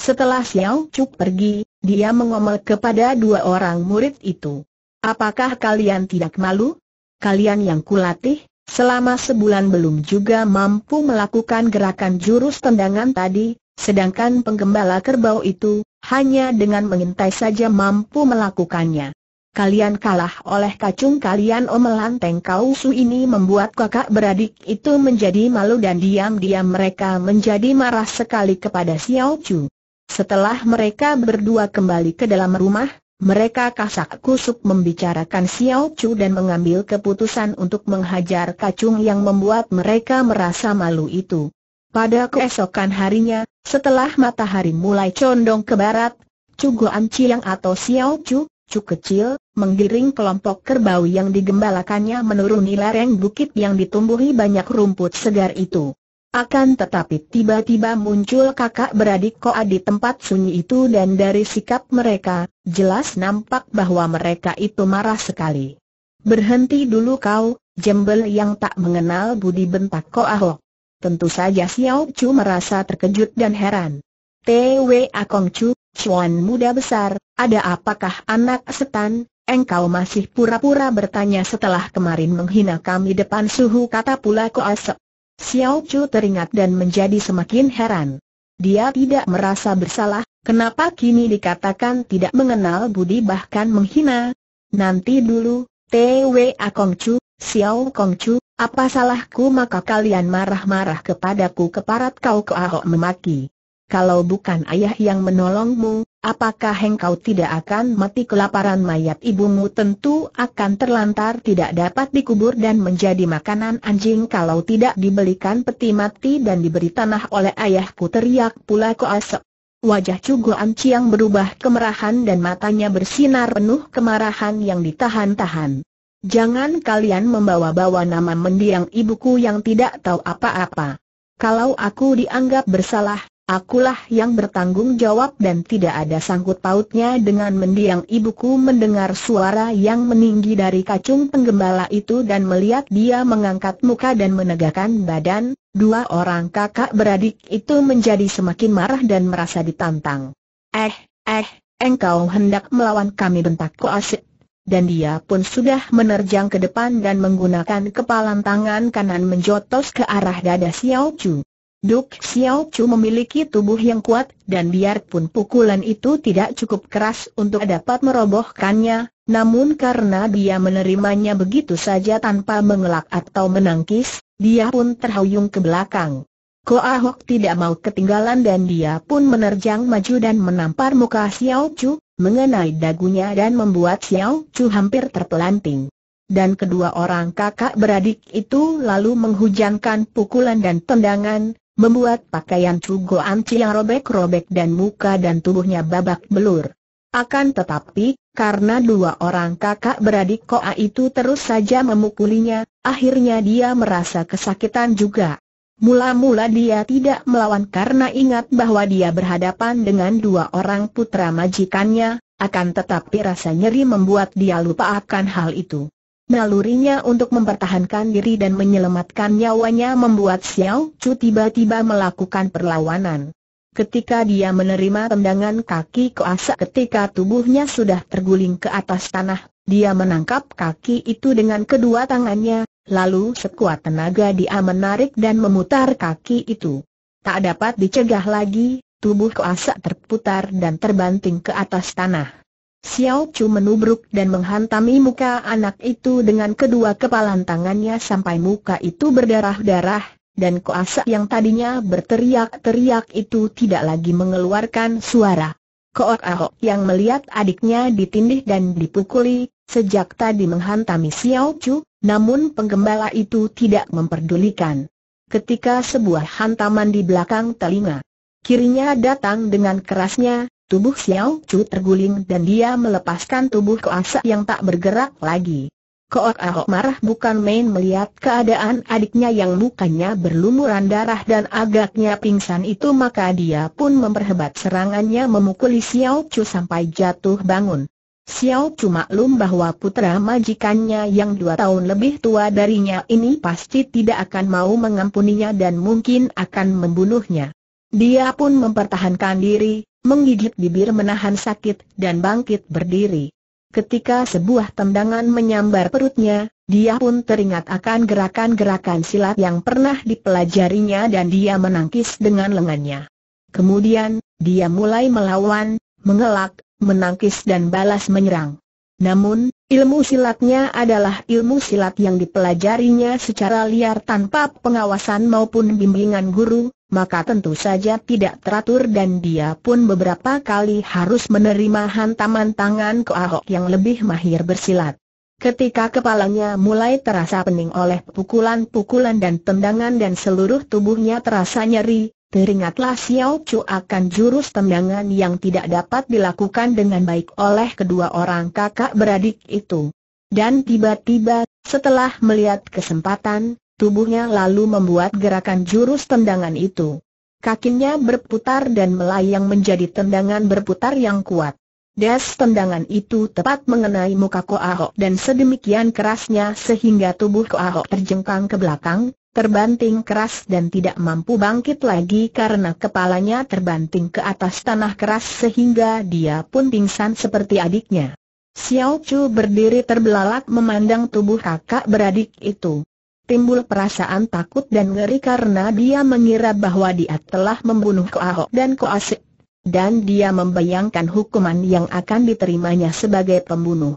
Setelah Xiao Chu pergi, dia mengomel kepada dua orang murid itu. Apakah kalian tidak malu? Kalian yang kulatih, selama sebulan belum juga mampu melakukan gerakan jurus tendangan tadi, sedangkan penggembala kerbau itu, hanya dengan mengintai saja mampu melakukannya. Kalian kalah oleh kacung kalian omelanteng kausu ini membuat kakak beradik itu menjadi malu dan diam-diam mereka menjadi marah sekali kepada Xiao Chu. Setelah mereka berdua kembali ke dalam rumah, mereka kasak kusuk membicarakan Xiao Chu dan mengambil keputusan untuk menghajar kacung yang membuat mereka merasa malu itu. Pada keesokan harinya, setelah matahari mulai condong ke barat, cuguan Ciang atau Xiao Chu, Chu kecil, menggiring kelompok kerbau yang digembalakannya menuruni lereng bukit yang ditumbuhi banyak rumput segar itu. Akan tetapi tiba-tiba muncul kakak beradik Koa di tempat sunyi itu dan dari sikap mereka, jelas nampak bahwa mereka itu marah sekali. Berhenti dulu kau, jembel yang tak mengenal budi bentak Koa Hok. Tentu saja Xiao Chu merasa terkejut dan heran. T.W.A. Akong Chu, Chuan muda besar, ada apakah anak setan, engkau masih pura-pura bertanya setelah kemarin menghina kami depan suhu kata pula Koasep. Xiao Chu teringat dan menjadi semakin heran. Dia tidak merasa bersalah, kenapa kini dikatakan tidak mengenal budi bahkan menghina? Nanti dulu, T.W.A. Akong Chu, Xiao Kong Chu, apa salahku maka kalian marah-marah kepadaku keparat kau ke ahok memaki. Kalau bukan ayah yang menolongmu, apakah engkau tidak akan mati kelaparan mayat ibumu tentu akan terlantar tidak dapat dikubur dan menjadi makanan anjing kalau tidak dibelikan peti mati dan diberi tanah oleh ayahku teriak pula koasok. Wajah Cugo Anciang berubah kemerahan dan matanya bersinar penuh kemarahan yang ditahan-tahan. Jangan kalian membawa-bawa nama mendiang ibuku yang tidak tahu apa-apa. Kalau aku dianggap bersalah, akulah yang bertanggung jawab dan tidak ada sangkut pautnya dengan mendiang ibuku mendengar suara yang meninggi dari kacung penggembala itu dan melihat dia mengangkat muka dan menegakkan badan, dua orang kakak beradik itu menjadi semakin marah dan merasa ditantang. Eh, eh, engkau hendak melawan kami bentak koasik dan dia pun sudah menerjang ke depan dan menggunakan kepalan tangan kanan menjotos ke arah dada Xiao Chu. Duk Xiao Chu memiliki tubuh yang kuat dan biarpun pukulan itu tidak cukup keras untuk dapat merobohkannya, namun karena dia menerimanya begitu saja tanpa mengelak atau menangkis, dia pun terhuyung ke belakang. Ko Ahok tidak mau ketinggalan dan dia pun menerjang maju dan menampar muka Xiao Chu, mengenai dagunya dan membuat Xiao Chu hampir terpelanting. Dan kedua orang kakak beradik itu lalu menghujankan pukulan dan tendangan, membuat pakaian Chu Goan Chia robek-robek dan muka dan tubuhnya babak belur. Akan tetapi, karena dua orang kakak beradik Koa itu terus saja memukulinya, akhirnya dia merasa kesakitan juga. Mula-mula dia tidak melawan karena ingat bahwa dia berhadapan dengan dua orang putra majikannya, akan tetapi rasa nyeri membuat dia lupa akan hal itu. Nalurinya untuk mempertahankan diri dan menyelamatkan nyawanya membuat Xiao Chu tiba-tiba melakukan perlawanan. Ketika dia menerima tendangan kaki ke koasa ketika tubuhnya sudah terguling ke atas tanah, dia menangkap kaki itu dengan kedua tangannya, Lalu sekuat tenaga dia menarik dan memutar kaki itu. Tak dapat dicegah lagi, tubuh Koasak terputar dan terbanting ke atas tanah. Xiao Chu menubruk dan menghantami muka anak itu dengan kedua kepalan tangannya sampai muka itu berdarah-darah, dan Koasak yang tadinya berteriak-teriak itu tidak lagi mengeluarkan suara. Koak Ahok yang melihat adiknya ditindih dan dipukuli, Sejak tadi menghantam Xiao Chu, namun penggembala itu tidak memperdulikan. Ketika sebuah hantaman di belakang telinga kirinya datang dengan kerasnya, tubuh Xiao Chu terguling dan dia melepaskan tubuh koaksa yang tak bergerak lagi. Koak Ahok marah bukan main melihat keadaan adiknya yang mukanya berlumuran darah dan agaknya pingsan itu maka dia pun memperhebat serangannya memukuli Xiao Chu sampai jatuh bangun. Xiao Chu maklum bahwa putra majikannya yang dua tahun lebih tua darinya ini pasti tidak akan mau mengampuninya dan mungkin akan membunuhnya. Dia pun mempertahankan diri, menggigit bibir menahan sakit dan bangkit berdiri. Ketika sebuah tendangan menyambar perutnya, dia pun teringat akan gerakan-gerakan silat yang pernah dipelajarinya dan dia menangkis dengan lengannya. Kemudian, dia mulai melawan, mengelak, menangkis dan balas menyerang. Namun, ilmu silatnya adalah ilmu silat yang dipelajarinya secara liar tanpa pengawasan maupun bimbingan guru, maka tentu saja tidak teratur dan dia pun beberapa kali harus menerima hantaman tangan ke Ahok yang lebih mahir bersilat. Ketika kepalanya mulai terasa pening oleh pukulan-pukulan dan tendangan dan seluruh tubuhnya terasa nyeri, Teringatlah Xiao Chu akan jurus tendangan yang tidak dapat dilakukan dengan baik oleh kedua orang kakak beradik itu. Dan tiba-tiba, setelah melihat kesempatan, tubuhnya lalu membuat gerakan jurus tendangan itu. Kakinya berputar dan melayang menjadi tendangan berputar yang kuat. Das tendangan itu tepat mengenai muka Ko Ahok dan sedemikian kerasnya sehingga tubuh Ko Ahok terjengkang ke belakang, terbanting keras dan tidak mampu bangkit lagi karena kepalanya terbanting ke atas tanah keras sehingga dia pun pingsan seperti adiknya. Xiao Chu berdiri terbelalak memandang tubuh kakak beradik itu. Timbul perasaan takut dan ngeri karena dia mengira bahwa dia telah membunuh Ko Koahok dan Ko Koasik. Dan dia membayangkan hukuman yang akan diterimanya sebagai pembunuh.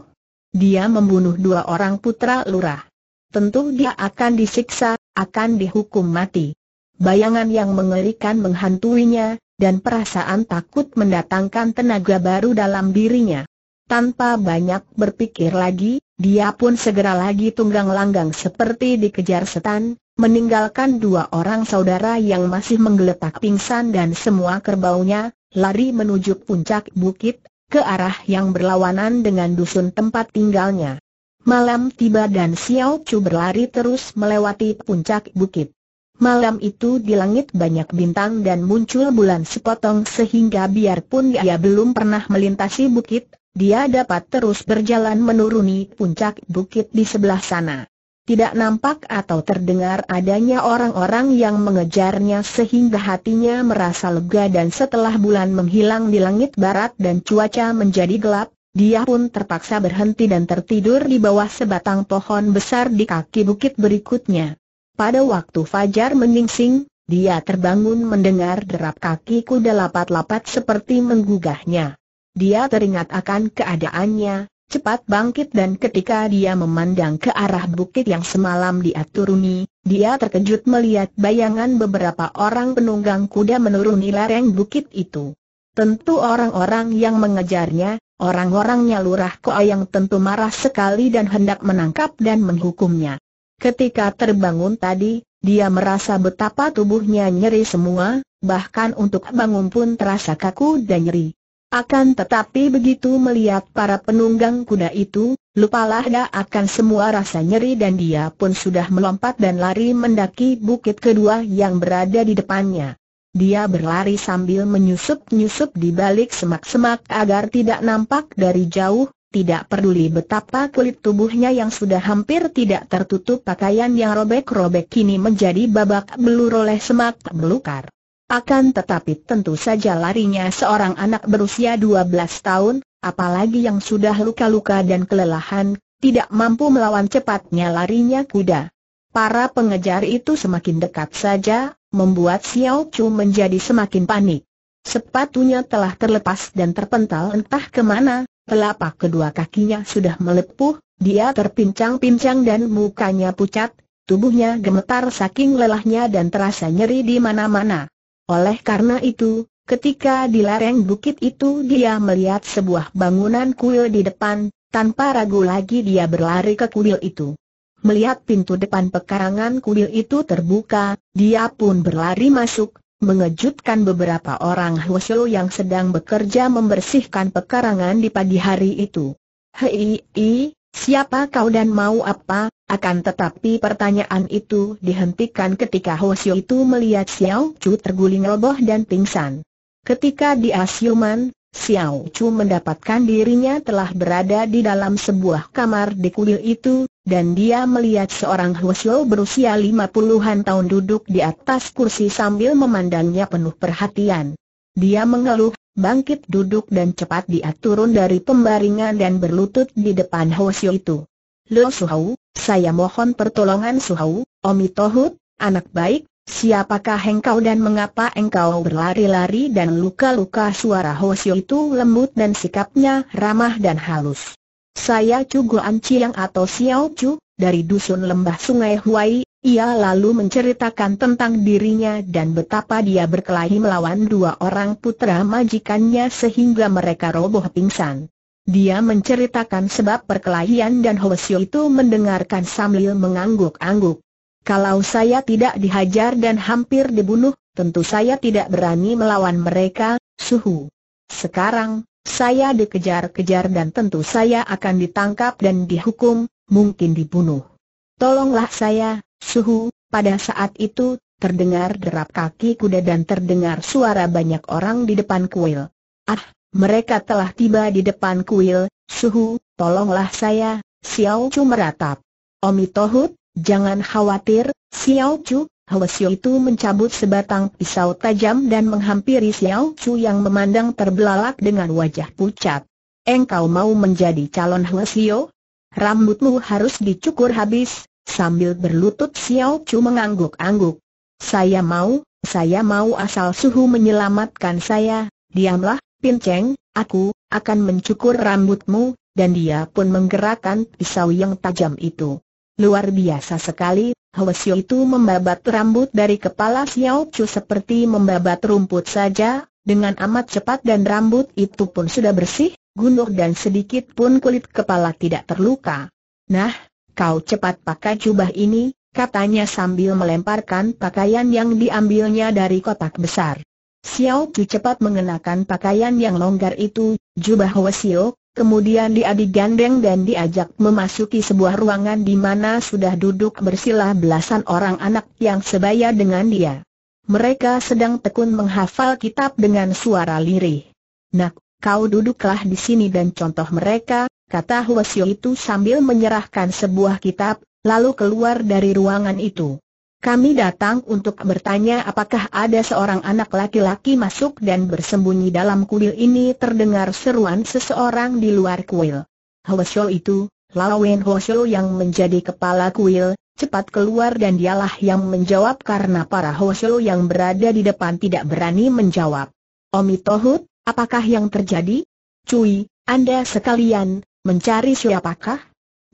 Dia membunuh dua orang putra lurah. Tentu dia akan disiksa akan dihukum mati. Bayangan yang mengerikan menghantuinya, dan perasaan takut mendatangkan tenaga baru dalam dirinya. Tanpa banyak berpikir lagi, dia pun segera lagi tunggang langgang seperti dikejar setan, meninggalkan dua orang saudara yang masih menggeletak pingsan dan semua kerbaunya, lari menuju puncak bukit, ke arah yang berlawanan dengan dusun tempat tinggalnya. Malam tiba dan Xiao Chu berlari terus melewati puncak bukit. Malam itu di langit banyak bintang dan muncul bulan sepotong sehingga biarpun ia belum pernah melintasi bukit, dia dapat terus berjalan menuruni puncak bukit di sebelah sana. Tidak nampak atau terdengar adanya orang-orang yang mengejarnya sehingga hatinya merasa lega dan setelah bulan menghilang di langit barat dan cuaca menjadi gelap, dia pun terpaksa berhenti dan tertidur di bawah sebatang pohon besar di kaki bukit berikutnya. Pada waktu fajar menyingsing, dia terbangun mendengar derap kaki kuda lapat-lapat seperti menggugahnya. Dia teringat akan keadaannya, cepat bangkit dan ketika dia memandang ke arah bukit yang semalam dia turuni, dia terkejut melihat bayangan beberapa orang penunggang kuda menuruni lereng bukit itu. Tentu orang-orang yang mengejarnya, Orang-orangnya lurah yang tentu marah sekali dan hendak menangkap dan menghukumnya. Ketika terbangun tadi, dia merasa betapa tubuhnya nyeri semua, bahkan untuk bangun pun terasa kaku dan nyeri. Akan tetapi begitu melihat para penunggang kuda itu, lupalah dia akan semua rasa nyeri dan dia pun sudah melompat dan lari mendaki bukit kedua yang berada di depannya. Dia berlari sambil menyusup-nyusup di balik semak-semak agar tidak nampak dari jauh, tidak peduli betapa kulit tubuhnya yang sudah hampir tidak tertutup pakaian yang robek-robek kini menjadi babak belur oleh semak belukar. Akan tetapi tentu saja larinya seorang anak berusia 12 tahun, apalagi yang sudah luka-luka dan kelelahan, tidak mampu melawan cepatnya larinya kuda. Para pengejar itu semakin dekat saja, membuat Xiao Chu menjadi semakin panik. Sepatunya telah terlepas dan terpental entah kemana, telapak kedua kakinya sudah melepuh, dia terpincang-pincang dan mukanya pucat, tubuhnya gemetar saking lelahnya dan terasa nyeri di mana-mana. Oleh karena itu, ketika di lereng bukit itu dia melihat sebuah bangunan kuil di depan, tanpa ragu lagi dia berlari ke kuil itu. Melihat pintu depan pekarangan kuil itu terbuka, dia pun berlari masuk, mengejutkan beberapa orang Hwasyo yang sedang bekerja membersihkan pekarangan di pagi hari itu. Hei, i, siapa kau dan mau apa? Akan tetapi pertanyaan itu dihentikan ketika Huoshu itu melihat Xiao Chu terguling roboh dan pingsan. Ketika dia siuman, Xiao Chu mendapatkan dirinya telah berada di dalam sebuah kamar di kuil itu, dan dia melihat seorang Huo berusia lima puluhan tahun duduk di atas kursi sambil memandangnya penuh perhatian. Dia mengeluh, bangkit duduk dan cepat dia turun dari pembaringan dan berlutut di depan Huosyo itu. Lo Suhau, saya mohon pertolongan Suhau, Omi Tohut, anak baik, Siapakah engkau dan mengapa engkau berlari-lari dan luka-luka suara Hosio itu lembut dan sikapnya ramah dan halus. Saya Chu Guan Chiang atau Xiao Chu, dari dusun lembah sungai Huai, ia lalu menceritakan tentang dirinya dan betapa dia berkelahi melawan dua orang putra majikannya sehingga mereka roboh pingsan. Dia menceritakan sebab perkelahian dan Hosio itu mendengarkan sambil mengangguk-angguk. Kalau saya tidak dihajar dan hampir dibunuh, tentu saya tidak berani melawan mereka, suhu. Sekarang, saya dikejar-kejar dan tentu saya akan ditangkap dan dihukum, mungkin dibunuh. Tolonglah saya, suhu, pada saat itu, terdengar derap kaki kuda dan terdengar suara banyak orang di depan kuil. Ah, mereka telah tiba di depan kuil, suhu, tolonglah saya, Xiao Chu meratap. Omi Tohut, Jangan khawatir, Xiao Chu, Hwa Xiu itu mencabut sebatang pisau tajam dan menghampiri Xiao Chu yang memandang terbelalak dengan wajah pucat. Engkau mau menjadi calon Hwa Xiu? Rambutmu harus dicukur habis, sambil berlutut Xiao Chu mengangguk-angguk. Saya mau, saya mau asal suhu menyelamatkan saya, diamlah, Pin Cheng. aku akan mencukur rambutmu, dan dia pun menggerakkan pisau yang tajam itu. Luar biasa sekali, Hwasyo itu membabat rambut dari kepala Xiao Chu seperti membabat rumput saja, dengan amat cepat dan rambut itu pun sudah bersih, gunung dan sedikit pun kulit kepala tidak terluka. Nah, kau cepat pakai jubah ini, katanya sambil melemparkan pakaian yang diambilnya dari kotak besar. Xiao Chu cepat mengenakan pakaian yang longgar itu, jubah Hwasyo, Kemudian dia digandeng dan diajak memasuki sebuah ruangan di mana sudah duduk bersilah belasan orang anak yang sebaya dengan dia. Mereka sedang tekun menghafal kitab dengan suara lirih. Nak, kau duduklah di sini dan contoh mereka, kata Huasio itu sambil menyerahkan sebuah kitab, lalu keluar dari ruangan itu. Kami datang untuk bertanya apakah ada seorang anak laki-laki masuk dan bersembunyi dalam kuil ini terdengar seruan seseorang di luar kuil. Hwasyo itu, Lawen Hwasyo yang menjadi kepala kuil, cepat keluar dan dialah yang menjawab karena para Hwasyo yang berada di depan tidak berani menjawab. Omi Tohut, apakah yang terjadi? Cui, Anda sekalian, mencari siapakah?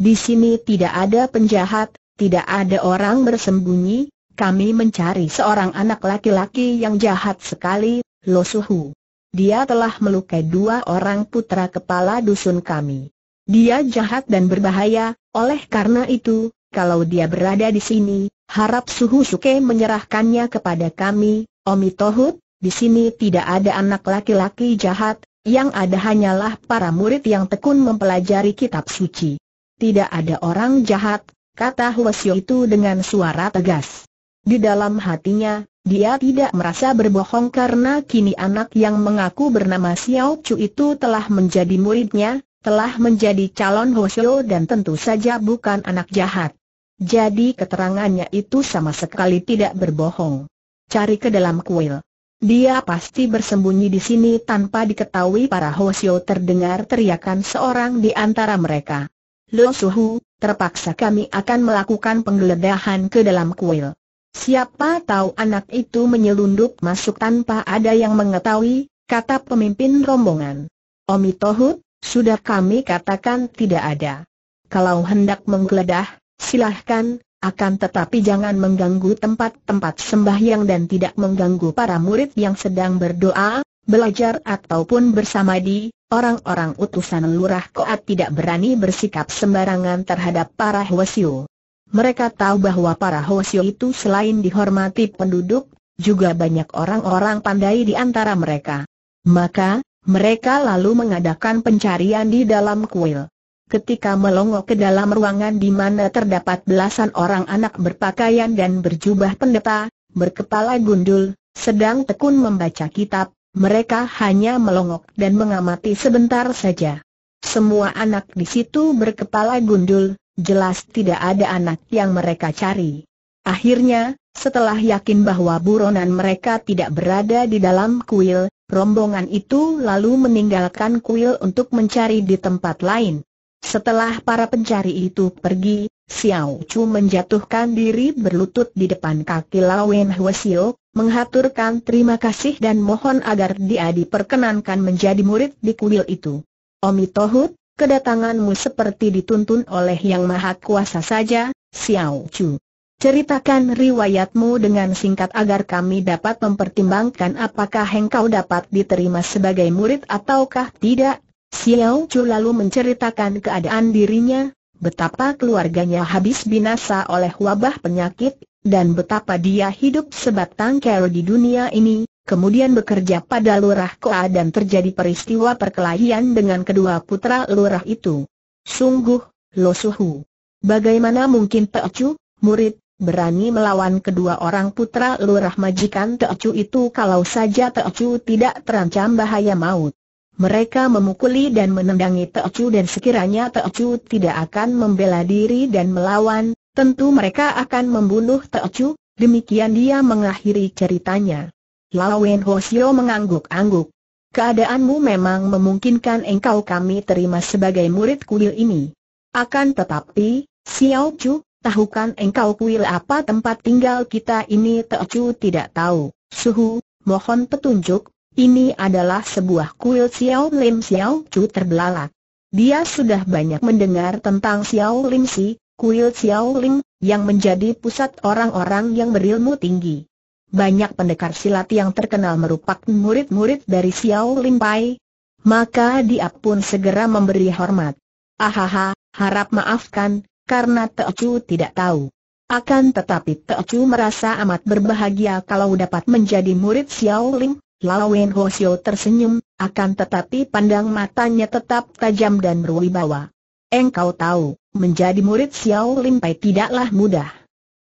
Di sini tidak ada penjahat, tidak ada orang bersembunyi, kami mencari seorang anak laki-laki yang jahat sekali, Lo Suhu. Dia telah melukai dua orang putra kepala dusun kami. Dia jahat dan berbahaya, oleh karena itu, kalau dia berada di sini, harap Suhu Suke menyerahkannya kepada kami, Omi Tohut, di sini tidak ada anak laki-laki jahat, yang ada hanyalah para murid yang tekun mempelajari kitab suci. Tidak ada orang jahat, kata Huasio itu dengan suara tegas. Di dalam hatinya, dia tidak merasa berbohong karena kini anak yang mengaku bernama Xiao Chu itu telah menjadi muridnya, telah menjadi calon Hoseo dan tentu saja bukan anak jahat. Jadi keterangannya itu sama sekali tidak berbohong. Cari ke dalam kuil. Dia pasti bersembunyi di sini tanpa diketahui para Hoshio. terdengar teriakan seorang di antara mereka. Lo Suhu, terpaksa kami akan melakukan penggeledahan ke dalam kuil. Siapa tahu anak itu menyelundup masuk tanpa ada yang mengetahui, kata pemimpin rombongan. Omi Tohut, sudah kami katakan tidak ada. Kalau hendak menggeledah, silahkan, akan tetapi jangan mengganggu tempat-tempat sembahyang dan tidak mengganggu para murid yang sedang berdoa, belajar ataupun bersama di, orang-orang utusan lurah Koat tidak berani bersikap sembarangan terhadap para Hwasyo. Mereka tahu bahwa para Hwasyo itu selain dihormati penduduk, juga banyak orang-orang pandai di antara mereka. Maka, mereka lalu mengadakan pencarian di dalam kuil. Ketika melongo ke dalam ruangan di mana terdapat belasan orang anak berpakaian dan berjubah pendeta, berkepala gundul, sedang tekun membaca kitab, mereka hanya melongok dan mengamati sebentar saja. Semua anak di situ berkepala gundul, jelas tidak ada anak yang mereka cari. Akhirnya, setelah yakin bahwa buronan mereka tidak berada di dalam kuil, rombongan itu lalu meninggalkan kuil untuk mencari di tempat lain. Setelah para pencari itu pergi, Xiao Chu menjatuhkan diri berlutut di depan kaki Lawen Hwasio, menghaturkan terima kasih dan mohon agar dia diperkenankan menjadi murid di kuil itu. Omi Tohut, kedatanganmu seperti dituntun oleh Yang Maha Kuasa saja, Xiao Chu. Ceritakan riwayatmu dengan singkat agar kami dapat mempertimbangkan apakah engkau dapat diterima sebagai murid ataukah tidak. Xiao Chu lalu menceritakan keadaan dirinya, betapa keluarganya habis binasa oleh wabah penyakit, dan betapa dia hidup sebatang kara di dunia ini, kemudian bekerja pada lurah Koa dan terjadi peristiwa perkelahian dengan kedua putra lurah itu. Sungguh, Losuhu. Bagaimana mungkin Teocu, murid, berani melawan kedua orang putra lurah majikan Teocu itu kalau saja Teocu tidak terancam bahaya maut. Mereka memukuli dan menendangi Teocu dan sekiranya Teocu tidak akan membela diri dan melawan, Tentu mereka akan membunuh Teocu, demikian dia mengakhiri ceritanya. Wen Hosio mengangguk-angguk. Keadaanmu memang memungkinkan engkau kami terima sebagai murid kuil ini. Akan tetapi, Xiao Chu, tahukan engkau kuil apa tempat tinggal kita ini Teocu tidak tahu. Suhu, mohon petunjuk, ini adalah sebuah kuil Xiao Lim Xiao Chu terbelalak. Dia sudah banyak mendengar tentang Xiao Lim Si, kuil Xiao Ling, yang menjadi pusat orang-orang yang berilmu tinggi. Banyak pendekar silat yang terkenal merupakan murid-murid dari Xiaoling Pai. Maka dia pun segera memberi hormat. Ahaha, harap maafkan, karena Teocu tidak tahu. Akan tetapi Teocu merasa amat berbahagia kalau dapat menjadi murid Xiao Ling. Xiaoling. Lawen Hosio tersenyum, akan tetapi pandang matanya tetap tajam dan berwibawa. Engkau tahu, Menjadi murid Xiao Lim Pai tidaklah mudah.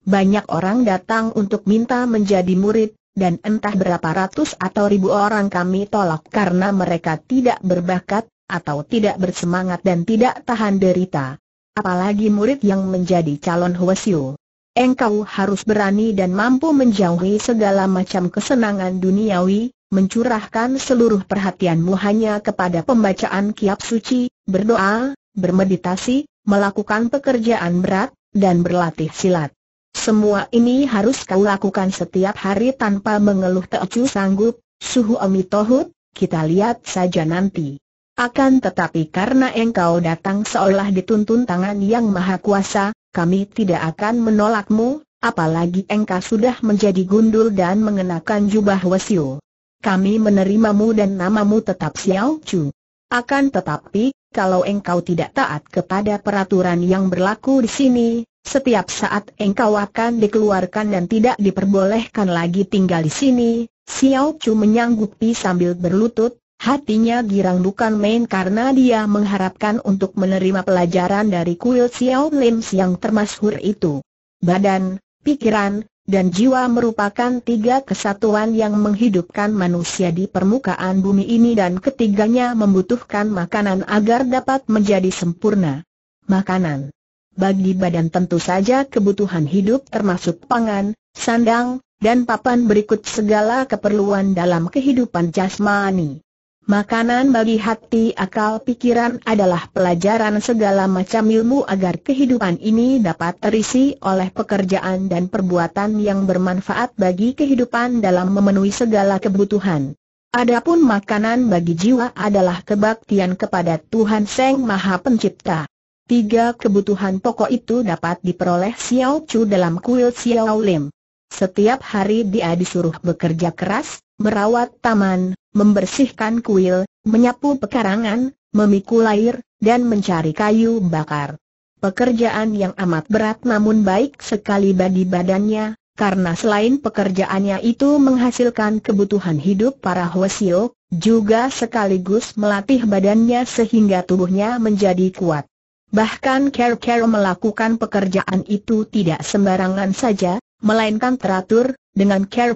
Banyak orang datang untuk minta menjadi murid, dan entah berapa ratus atau ribu orang kami tolak karena mereka tidak berbakat, atau tidak bersemangat dan tidak tahan derita. Apalagi murid yang menjadi calon Huasiu. Engkau harus berani dan mampu menjauhi segala macam kesenangan duniawi, mencurahkan seluruh perhatianmu hanya kepada pembacaan kiap suci, berdoa, bermeditasi, melakukan pekerjaan berat, dan berlatih silat. Semua ini harus kau lakukan setiap hari tanpa mengeluh Teocu sanggup, suhu omitohut, kita lihat saja nanti. Akan tetapi karena engkau datang seolah dituntun tangan yang maha kuasa, kami tidak akan menolakmu, apalagi engkau sudah menjadi gundul dan mengenakan jubah wesiu. Kami menerimamu dan namamu tetap Xiao Chu. Akan tetapi, kalau engkau tidak taat kepada peraturan yang berlaku di sini, setiap saat engkau akan dikeluarkan dan tidak diperbolehkan lagi tinggal di sini. Xiao Chu menyanggupi sambil berlutut, hatinya girang bukan main karena dia mengharapkan untuk menerima pelajaran dari kuil Xiao Lim yang termasyhur itu. Badan, pikiran, dan jiwa merupakan tiga kesatuan yang menghidupkan manusia di permukaan bumi ini dan ketiganya membutuhkan makanan agar dapat menjadi sempurna. Makanan Bagi badan tentu saja kebutuhan hidup termasuk pangan, sandang, dan papan berikut segala keperluan dalam kehidupan jasmani. Makanan bagi hati akal pikiran adalah pelajaran segala macam ilmu agar kehidupan ini dapat terisi oleh pekerjaan dan perbuatan yang bermanfaat bagi kehidupan dalam memenuhi segala kebutuhan. Adapun makanan bagi jiwa adalah kebaktian kepada Tuhan Sang Maha Pencipta. Tiga kebutuhan pokok itu dapat diperoleh Xiao Chu dalam kuil Xiao Lim. Setiap hari dia disuruh bekerja keras, merawat taman, membersihkan kuil, menyapu pekarangan, memikul air, dan mencari kayu bakar. Pekerjaan yang amat berat namun baik sekali bagi badannya, karena selain pekerjaannya itu menghasilkan kebutuhan hidup para Hwasio, juga sekaligus melatih badannya sehingga tubuhnya menjadi kuat. Bahkan Care melakukan pekerjaan itu tidak sembarangan saja, melainkan teratur, dengan Care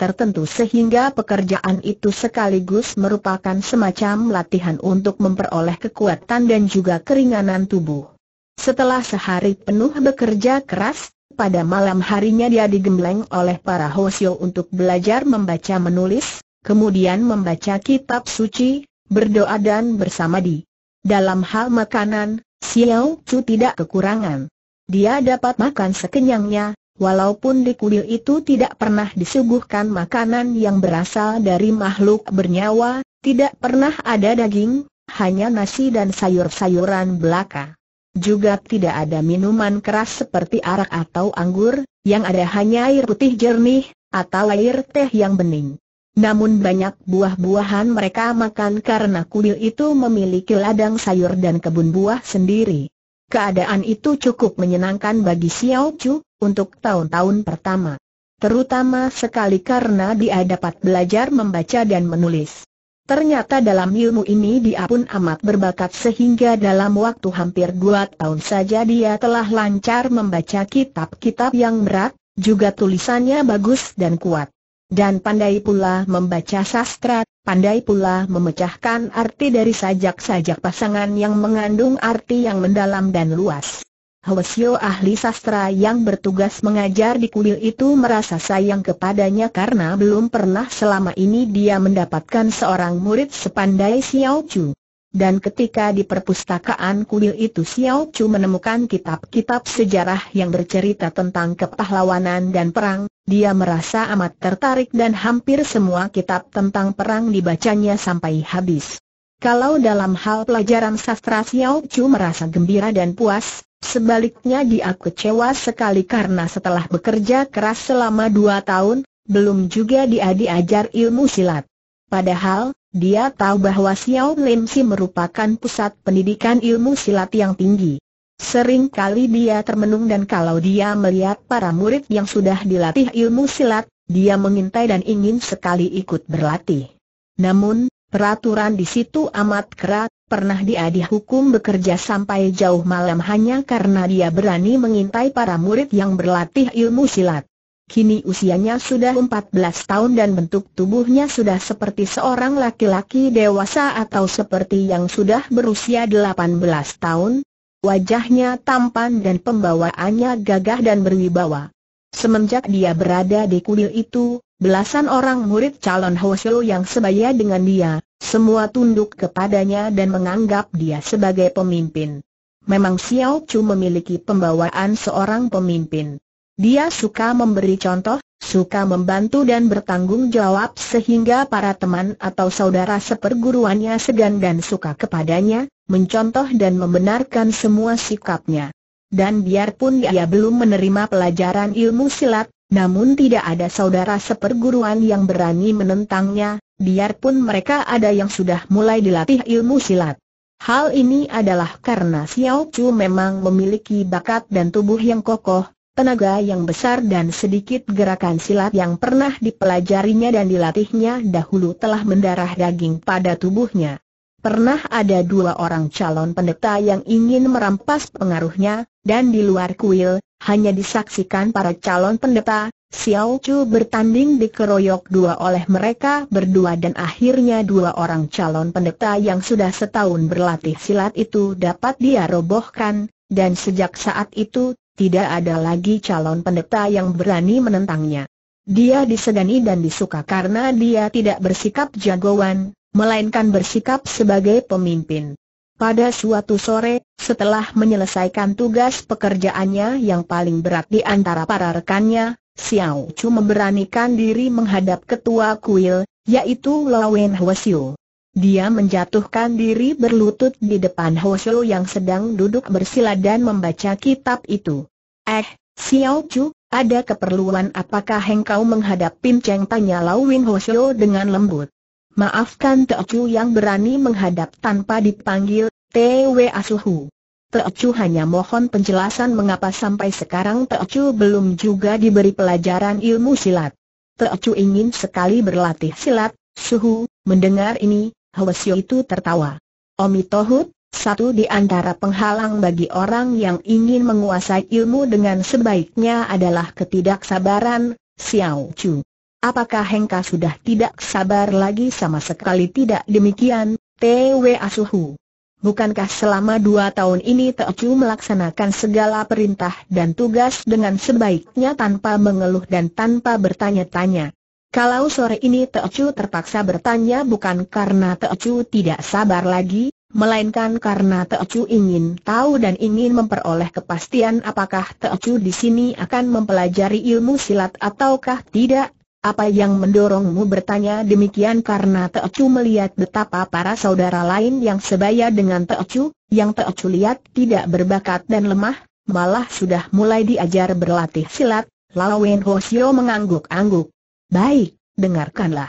tertentu sehingga pekerjaan itu sekaligus merupakan semacam latihan untuk memperoleh kekuatan dan juga keringanan tubuh. Setelah sehari penuh bekerja keras, pada malam harinya dia digembleng oleh para hosyo untuk belajar membaca menulis, kemudian membaca kitab suci, berdoa dan bersama di. Dalam hal makanan, Xiao Chu tidak kekurangan. Dia dapat makan sekenyangnya, Walaupun di kuil itu tidak pernah disuguhkan makanan yang berasal dari makhluk bernyawa, tidak pernah ada daging, hanya nasi dan sayur-sayuran belaka. Juga tidak ada minuman keras seperti arak atau anggur, yang ada hanya air putih jernih, atau air teh yang bening. Namun banyak buah-buahan mereka makan karena kuil itu memiliki ladang sayur dan kebun buah sendiri. Keadaan itu cukup menyenangkan bagi Xiao Chu untuk tahun-tahun pertama. Terutama sekali karena dia dapat belajar membaca dan menulis. Ternyata dalam ilmu ini dia pun amat berbakat sehingga dalam waktu hampir dua tahun saja dia telah lancar membaca kitab-kitab yang berat, juga tulisannya bagus dan kuat. Dan pandai pula membaca sastra, pandai pula memecahkan arti dari sajak-sajak pasangan yang mengandung arti yang mendalam dan luas. Hwasyo ahli sastra yang bertugas mengajar di kuil itu merasa sayang kepadanya karena belum pernah selama ini dia mendapatkan seorang murid sepandai Xiao Chu. Dan ketika di perpustakaan kuil itu Xiao Chu menemukan kitab-kitab sejarah yang bercerita tentang kepahlawanan dan perang, dia merasa amat tertarik dan hampir semua kitab tentang perang dibacanya sampai habis. Kalau dalam hal pelajaran sastra Xiao Chu merasa gembira dan puas, sebaliknya dia kecewa sekali karena setelah bekerja keras selama dua tahun, belum juga dia diajar ilmu silat. Padahal, dia tahu bahwa Xiao Lim Si merupakan pusat pendidikan ilmu silat yang tinggi. Sering kali dia termenung dan kalau dia melihat para murid yang sudah dilatih ilmu silat, dia mengintai dan ingin sekali ikut berlatih. Namun, peraturan di situ amat keras, pernah dia dihukum bekerja sampai jauh malam hanya karena dia berani mengintai para murid yang berlatih ilmu silat. Kini usianya sudah 14 tahun dan bentuk tubuhnya sudah seperti seorang laki-laki dewasa atau seperti yang sudah berusia 18 tahun. Wajahnya tampan dan pembawaannya gagah dan berwibawa. Semenjak dia berada di kuil itu, belasan orang murid calon shou yang sebaya dengan dia, semua tunduk kepadanya dan menganggap dia sebagai pemimpin. Memang Xiao Chu memiliki pembawaan seorang pemimpin. Dia suka memberi contoh, suka membantu dan bertanggung jawab sehingga para teman atau saudara seperguruannya segan dan suka kepadanya, mencontoh dan membenarkan semua sikapnya. Dan biarpun dia belum menerima pelajaran ilmu silat, namun tidak ada saudara seperguruan yang berani menentangnya, biarpun mereka ada yang sudah mulai dilatih ilmu silat. Hal ini adalah karena Xiao Chu memang memiliki bakat dan tubuh yang kokoh, tenaga yang besar dan sedikit gerakan silat yang pernah dipelajarinya dan dilatihnya dahulu telah mendarah daging pada tubuhnya. Pernah ada dua orang calon pendeta yang ingin merampas pengaruhnya, dan di luar kuil, hanya disaksikan para calon pendeta, Xiao Chu bertanding dikeroyok dua oleh mereka berdua dan akhirnya dua orang calon pendeta yang sudah setahun berlatih silat itu dapat dia robohkan, dan sejak saat itu tidak ada lagi calon pendeta yang berani menentangnya. Dia disegani dan disuka karena dia tidak bersikap jagoan, melainkan bersikap sebagai pemimpin. Pada suatu sore, setelah menyelesaikan tugas pekerjaannya yang paling berat di antara para rekannya, Xiao Chu memberanikan diri menghadap ketua kuil, yaitu Lawen Hwasyu. Dia menjatuhkan diri berlutut di depan Hwasyu yang sedang duduk bersila dan membaca kitab itu. Eh, Xiao Chu, ada keperluan apakah engkau menghadap Pin Cheng tanya Lau Win Ho Xiao dengan lembut. Maafkan Teo Chu yang berani menghadap tanpa dipanggil, T.W. Asuhu. Teo Chu hanya mohon penjelasan mengapa sampai sekarang Teo Chu belum juga diberi pelajaran ilmu silat. Teo Chu ingin sekali berlatih silat, Suhu, mendengar ini, Ho Hwasyo itu tertawa. Omi Tohut, satu di antara penghalang bagi orang yang ingin menguasai ilmu dengan sebaiknya adalah ketidaksabaran, Xiao Chu. Apakah Hengka sudah tidak sabar lagi sama sekali tidak demikian, T.W. Asuhu? Bukankah selama dua tahun ini Teocu melaksanakan segala perintah dan tugas dengan sebaiknya tanpa mengeluh dan tanpa bertanya-tanya? Kalau sore ini Teocu terpaksa bertanya bukan karena Teocu tidak sabar lagi, melainkan karena Teocu ingin tahu dan ingin memperoleh kepastian apakah Teocu di sini akan mempelajari ilmu silat ataukah tidak. Apa yang mendorongmu bertanya demikian karena Teocu melihat betapa para saudara lain yang sebaya dengan Teocu, yang Teocu lihat tidak berbakat dan lemah, malah sudah mulai diajar berlatih silat, Lawen Xiao mengangguk-angguk. Baik, dengarkanlah.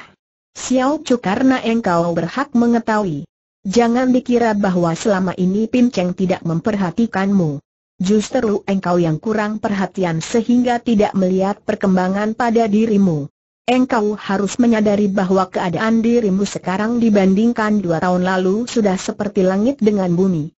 Xiao Chu karena engkau berhak mengetahui, Jangan dikira bahwa selama ini Pin Cheng tidak memperhatikanmu. Justru engkau yang kurang perhatian sehingga tidak melihat perkembangan pada dirimu. Engkau harus menyadari bahwa keadaan dirimu sekarang dibandingkan dua tahun lalu sudah seperti langit dengan bumi.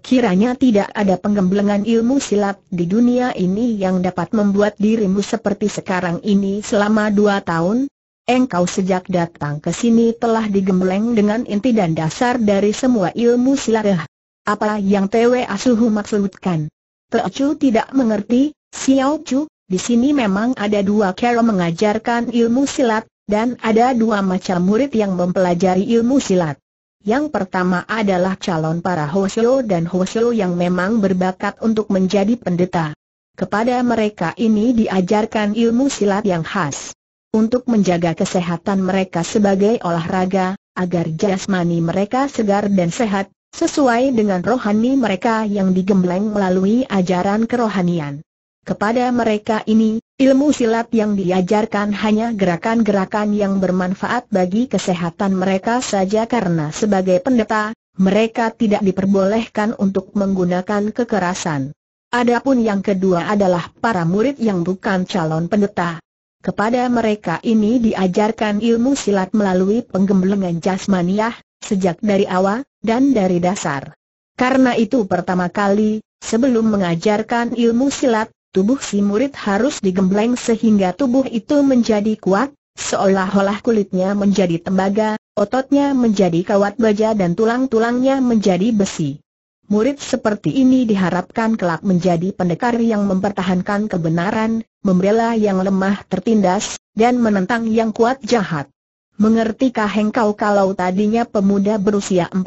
Kiranya tidak ada penggemblengan ilmu silat di dunia ini yang dapat membuat dirimu seperti sekarang ini selama dua tahun, engkau sejak datang ke sini telah digembleng dengan inti dan dasar dari semua ilmu silatah. Apa yang Tewe Asuhu maksudkan? Teocu tidak mengerti, Siow Chu, di sini memang ada dua kera mengajarkan ilmu silat, dan ada dua macam murid yang mempelajari ilmu silat. Yang pertama adalah calon para Hoshio dan Hoshio yang memang berbakat untuk menjadi pendeta. Kepada mereka ini diajarkan ilmu silat yang khas untuk menjaga kesehatan mereka sebagai olahraga, agar jasmani mereka segar dan sehat, sesuai dengan rohani mereka yang digembleng melalui ajaran kerohanian. Kepada mereka ini, ilmu silat yang diajarkan hanya gerakan-gerakan yang bermanfaat bagi kesehatan mereka saja karena sebagai pendeta, mereka tidak diperbolehkan untuk menggunakan kekerasan. Adapun yang kedua adalah para murid yang bukan calon pendeta, kepada mereka ini diajarkan ilmu silat melalui penggemblengan jasmaniah, sejak dari awal, dan dari dasar. Karena itu pertama kali, sebelum mengajarkan ilmu silat, tubuh si murid harus digembleng sehingga tubuh itu menjadi kuat, seolah-olah kulitnya menjadi tembaga, ototnya menjadi kawat baja dan tulang-tulangnya menjadi besi. Murid seperti ini diharapkan kelak menjadi pendekar yang mempertahankan kebenaran, membela yang lemah tertindas, dan menentang yang kuat jahat. Mengertikah engkau kalau tadinya pemuda berusia 14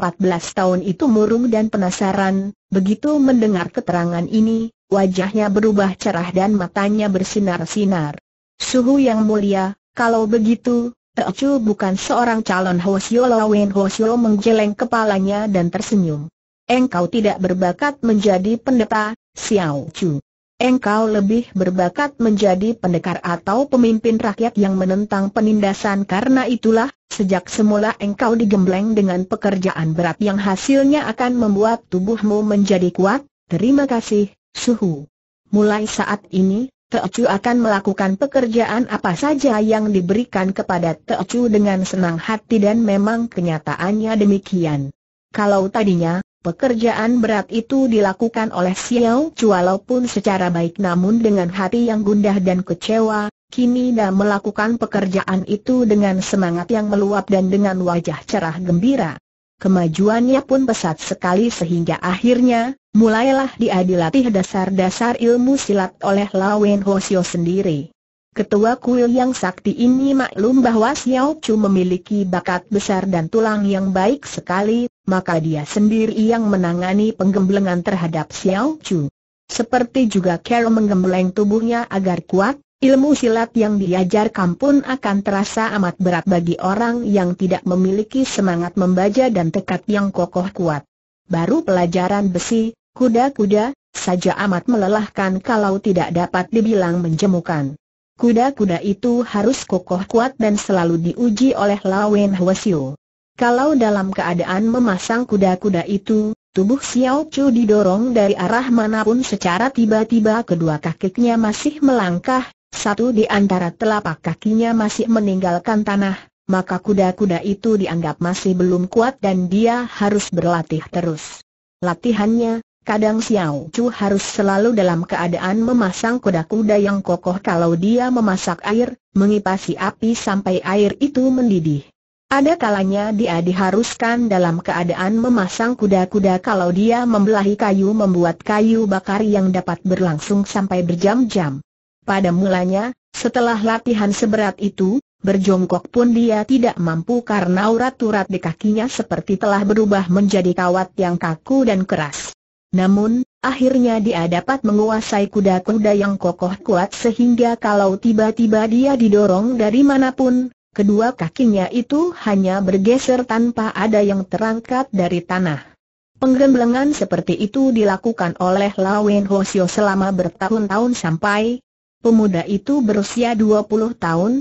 tahun itu murung dan penasaran, begitu mendengar keterangan ini, wajahnya berubah cerah dan matanya bersinar-sinar. Suhu yang mulia, kalau begitu, Teocu bukan seorang calon Hosyo Lawen Hosyo menggeleng kepalanya dan tersenyum. Engkau tidak berbakat menjadi pendeta, Xiao Chu. Engkau lebih berbakat menjadi pendekar atau pemimpin rakyat yang menentang penindasan karena itulah, sejak semula engkau digembleng dengan pekerjaan berat yang hasilnya akan membuat tubuhmu menjadi kuat, terima kasih, Suhu. Mulai saat ini, Teocu akan melakukan pekerjaan apa saja yang diberikan kepada Teocu dengan senang hati dan memang kenyataannya demikian. Kalau tadinya, Pekerjaan berat itu dilakukan oleh Xiao Chu walaupun secara baik namun dengan hati yang gundah dan kecewa, kini dia melakukan pekerjaan itu dengan semangat yang meluap dan dengan wajah cerah gembira. Kemajuannya pun pesat sekali sehingga akhirnya, mulailah dia dilatih dasar-dasar ilmu silat oleh Lawen Hosio sendiri. Ketua kuil yang sakti ini maklum bahwa Xiao Chu memiliki bakat besar dan tulang yang baik sekali, maka dia sendiri yang menangani penggemblengan terhadap Xiao Chu. Seperti juga Carol menggembleng tubuhnya agar kuat, ilmu silat yang diajarkan pun akan terasa amat berat bagi orang yang tidak memiliki semangat membaca dan tekad yang kokoh kuat. Baru pelajaran besi, kuda-kuda, saja amat melelahkan kalau tidak dapat dibilang menjemukan. Kuda-kuda itu harus kokoh kuat dan selalu diuji oleh Lawen Hwasio. Kalau dalam keadaan memasang kuda-kuda itu, tubuh Xiao Chu didorong dari arah manapun secara tiba-tiba kedua kakinya masih melangkah, satu di antara telapak kakinya masih meninggalkan tanah, maka kuda-kuda itu dianggap masih belum kuat dan dia harus berlatih terus. Latihannya, Kadang Xiao Chu harus selalu dalam keadaan memasang kuda-kuda yang kokoh kalau dia memasak air, mengipasi api sampai air itu mendidih. Ada kalanya dia diharuskan dalam keadaan memasang kuda-kuda kalau dia membelahi kayu membuat kayu bakar yang dapat berlangsung sampai berjam-jam. Pada mulanya, setelah latihan seberat itu, berjongkok pun dia tidak mampu karena urat-urat di kakinya seperti telah berubah menjadi kawat yang kaku dan keras. Namun, akhirnya dia dapat menguasai kuda-kuda yang kokoh kuat sehingga kalau tiba-tiba dia didorong dari manapun, kedua kakinya itu hanya bergeser tanpa ada yang terangkat dari tanah. Penggemblengan seperti itu dilakukan oleh Lawen Hosio selama bertahun-tahun sampai pemuda itu berusia 20 tahun,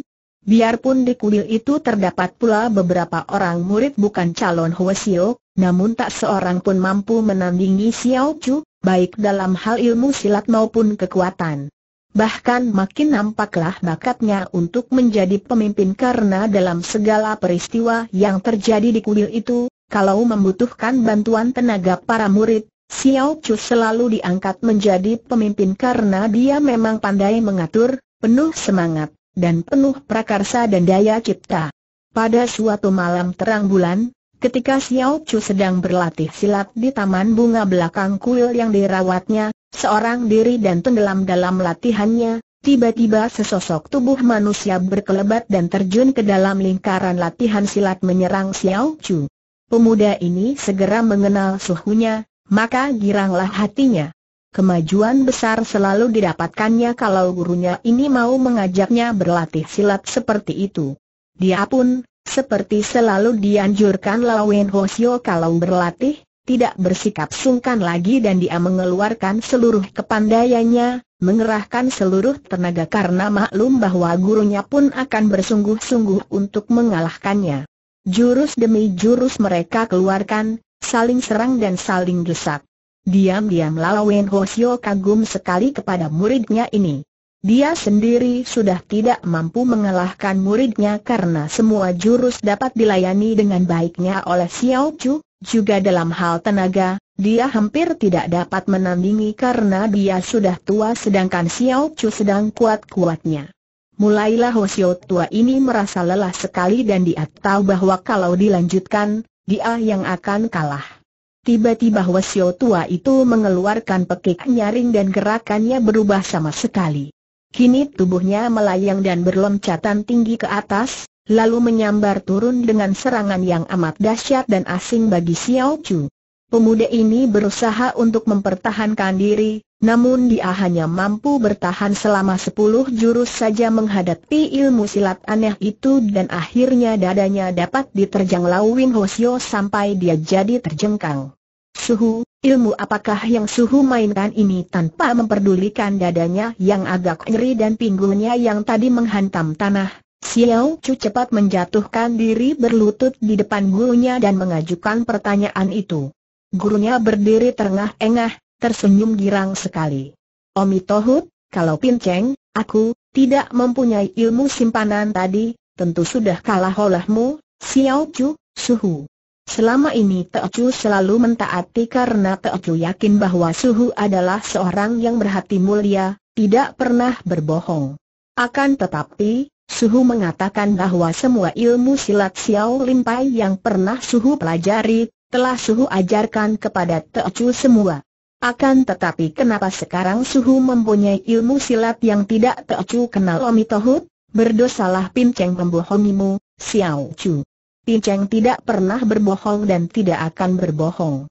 Biarpun di kuil itu terdapat pula beberapa orang murid bukan calon Huasio, namun tak seorang pun mampu menandingi Xiao Chu, baik dalam hal ilmu silat maupun kekuatan. Bahkan makin nampaklah bakatnya untuk menjadi pemimpin karena dalam segala peristiwa yang terjadi di kuil itu, kalau membutuhkan bantuan tenaga para murid, Xiao Chu selalu diangkat menjadi pemimpin karena dia memang pandai mengatur, penuh semangat dan penuh prakarsa dan daya cipta. Pada suatu malam terang bulan, ketika Xiao Chu sedang berlatih silat di taman bunga belakang kuil yang dirawatnya, seorang diri dan tenggelam dalam latihannya, tiba-tiba sesosok tubuh manusia berkelebat dan terjun ke dalam lingkaran latihan silat menyerang Xiao Chu. Pemuda ini segera mengenal suhunya, maka giranglah hatinya. Kemajuan besar selalu didapatkannya kalau gurunya ini mau mengajaknya berlatih silat seperti itu. Dia pun, seperti selalu dianjurkan Lawen Hosio kalau berlatih, tidak bersikap sungkan lagi dan dia mengeluarkan seluruh kepandaiannya, mengerahkan seluruh tenaga karena maklum bahwa gurunya pun akan bersungguh-sungguh untuk mengalahkannya. Jurus demi jurus mereka keluarkan, saling serang dan saling desak. Diam-diam Lao Wen Hosio kagum sekali kepada muridnya ini. Dia sendiri sudah tidak mampu mengalahkan muridnya karena semua jurus dapat dilayani dengan baiknya oleh Xiao Chu, juga dalam hal tenaga, dia hampir tidak dapat menandingi karena dia sudah tua sedangkan Xiao Chu sedang kuat-kuatnya. Mulailah Hosio tua ini merasa lelah sekali dan dia tahu bahwa kalau dilanjutkan, dia yang akan kalah. Tiba-tiba Hwasyo tua itu mengeluarkan pekik nyaring dan gerakannya berubah sama sekali. Kini tubuhnya melayang dan berloncatan tinggi ke atas, lalu menyambar turun dengan serangan yang amat dahsyat dan asing bagi Xiao Chu. Pemuda ini berusaha untuk mempertahankan diri, namun dia hanya mampu bertahan selama sepuluh jurus saja menghadapi ilmu silat aneh itu dan akhirnya dadanya dapat diterjang lawin Hosio sampai dia jadi terjengkang. Suhu, ilmu apakah yang Suhu mainkan ini tanpa memperdulikan dadanya yang agak nyeri dan pinggulnya yang tadi menghantam tanah? Xiao Chu cepat menjatuhkan diri berlutut di depan gurunya dan mengajukan pertanyaan itu. Gurunya berdiri terengah-engah, tersenyum girang sekali. Omi Tohut, kalau pinceng, aku, tidak mempunyai ilmu simpanan tadi, tentu sudah kalah olehmu, Xiao Chu, Suhu. Selama ini Chu selalu mentaati karena Chu yakin bahwa Suhu adalah seorang yang berhati mulia, tidak pernah berbohong. Akan tetapi, Suhu mengatakan bahwa semua ilmu silat Xiao Limpai yang pernah Suhu pelajari, telah Suhu ajarkan kepada Chu semua. Akan tetapi kenapa sekarang Suhu mempunyai ilmu silat yang tidak Teocu kenal Omi Tohut? Berdosalah Pinceng membohongimu, Xiao Chu. Pinceng tidak pernah berbohong dan tidak akan berbohong.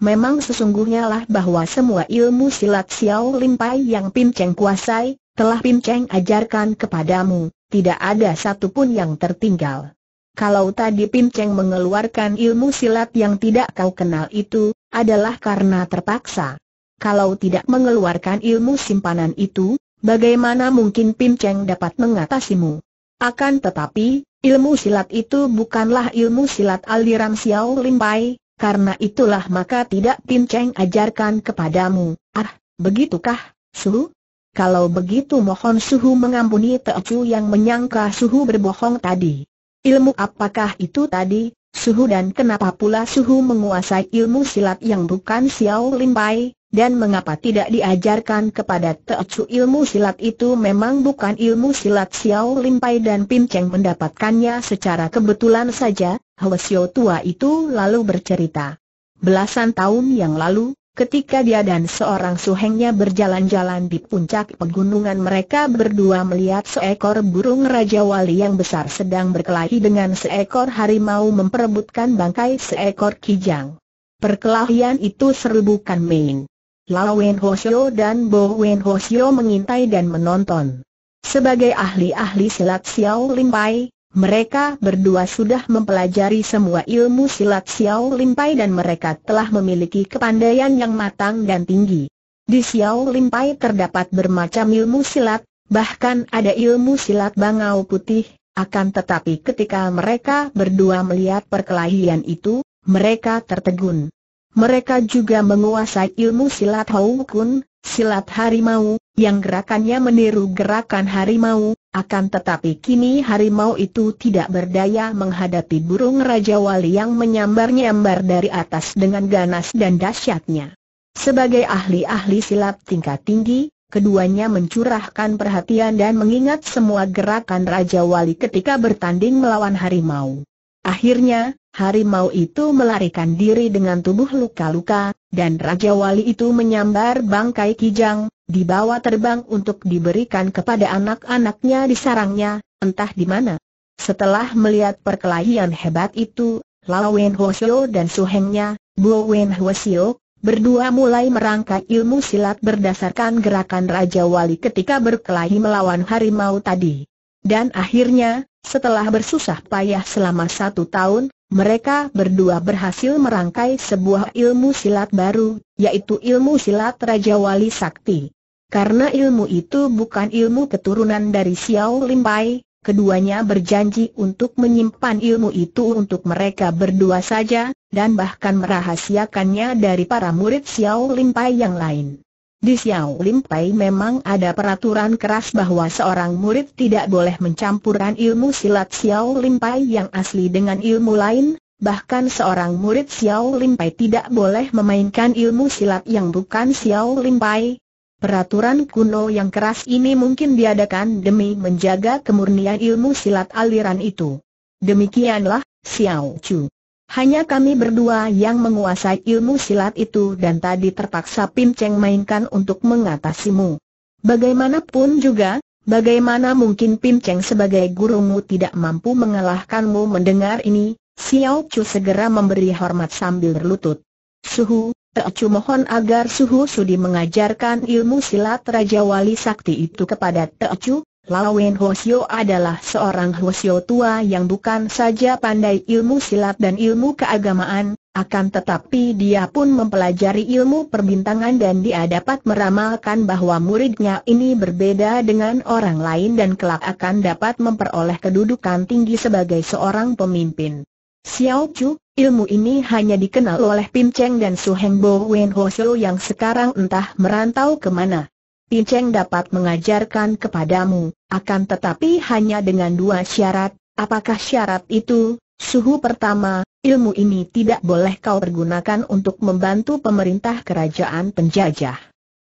Memang sesungguhnya lah bahwa semua ilmu silat Xiao Limpai yang Pinceng kuasai, telah Pinceng ajarkan kepadamu, tidak ada satupun yang tertinggal. Kalau tadi Pinceng mengeluarkan ilmu silat yang tidak kau kenal itu, adalah karena terpaksa. Kalau tidak mengeluarkan ilmu simpanan itu, bagaimana mungkin Pinceng Cheng dapat mengatasimu? Akan tetapi, ilmu silat itu bukanlah ilmu silat aliran Xiao Limpai, karena itulah maka tidak Pinceng Cheng ajarkan kepadamu. Ah, begitukah, Suhu? Kalau begitu mohon Suhu mengampuni Teocu yang menyangka Suhu berbohong tadi. Ilmu apakah itu tadi, Suhu dan kenapa pula Suhu menguasai ilmu silat yang bukan Xiao limpai dan mengapa tidak diajarkan kepada Teocu ilmu silat itu memang bukan ilmu silat Xiao limpai dan Pin Cheng mendapatkannya secara kebetulan saja, Hwasyo tua itu lalu bercerita. Belasan tahun yang lalu, Ketika dia dan seorang suhengnya berjalan-jalan di puncak pegunungan mereka berdua melihat seekor burung Raja Wali yang besar sedang berkelahi dengan seekor harimau memperebutkan bangkai seekor kijang. Perkelahian itu seru bukan main. Lao Wen dan Bo Wen mengintai dan menonton. Sebagai ahli-ahli silat Xiao Lin Pai, mereka berdua sudah mempelajari semua ilmu silat Xiao Limpai dan mereka telah memiliki kepandaian yang matang dan tinggi. Di Xiao Limpai terdapat bermacam ilmu silat, bahkan ada ilmu silat bangau putih, akan tetapi ketika mereka berdua melihat perkelahian itu, mereka tertegun. Mereka juga menguasai ilmu silat Hou Kun, silat harimau, yang gerakannya meniru gerakan harimau, akan tetapi kini harimau itu tidak berdaya menghadapi burung Raja Wali yang menyambar-nyambar dari atas dengan ganas dan dahsyatnya. Sebagai ahli-ahli silat tingkat tinggi, keduanya mencurahkan perhatian dan mengingat semua gerakan Raja Wali ketika bertanding melawan harimau. Akhirnya, harimau itu melarikan diri dengan tubuh luka-luka, dan Raja Wali itu menyambar bangkai kijang, dibawa terbang untuk diberikan kepada anak-anaknya di sarangnya, entah di mana. Setelah melihat perkelahian hebat itu, Lao Wen Hosio dan suhengnya, Bo Wen Hosio, berdua mulai merangkai ilmu silat berdasarkan gerakan Raja Wali ketika berkelahi melawan harimau tadi. Dan akhirnya, setelah bersusah payah selama satu tahun, mereka berdua berhasil merangkai sebuah ilmu silat baru, yaitu ilmu silat Raja Wali Sakti. Karena ilmu itu bukan ilmu keturunan dari Xiao Limpai, keduanya berjanji untuk menyimpan ilmu itu untuk mereka berdua saja, dan bahkan merahasiakannya dari para murid Xiao Limpai yang lain. Di Xiao Lim Pai memang ada peraturan keras bahwa seorang murid tidak boleh mencampurkan ilmu silat Xiao Lim Pai yang asli dengan ilmu lain, bahkan seorang murid Xiao Lim Pai tidak boleh memainkan ilmu silat yang bukan Xiao Lim Pai. Peraturan kuno yang keras ini mungkin diadakan demi menjaga kemurnian ilmu silat aliran itu. Demikianlah, Xiao Chu hanya kami berdua yang menguasai ilmu silat itu dan tadi terpaksa pinceng Cheng mainkan untuk mengatasimu. Bagaimanapun juga, bagaimana mungkin pinceng Cheng sebagai gurumu tidak mampu mengalahkanmu mendengar ini, Xiao Chu segera memberi hormat sambil berlutut. Suhu, Chu mohon agar Suhu Sudi mengajarkan ilmu silat Raja Wali Sakti itu kepada Chu, Lao Wen adalah seorang Hosio tua yang bukan saja pandai ilmu silat dan ilmu keagamaan, akan tetapi dia pun mempelajari ilmu perbintangan dan dia dapat meramalkan bahwa muridnya ini berbeda dengan orang lain dan kelak akan dapat memperoleh kedudukan tinggi sebagai seorang pemimpin. Xiao Chu, ilmu ini hanya dikenal oleh Pin Cheng dan Su Heng Bo Wen Hosio yang sekarang entah merantau kemana. Cheng dapat mengajarkan kepadamu, akan tetapi hanya dengan dua syarat, apakah syarat itu, suhu pertama, ilmu ini tidak boleh kau pergunakan untuk membantu pemerintah kerajaan penjajah.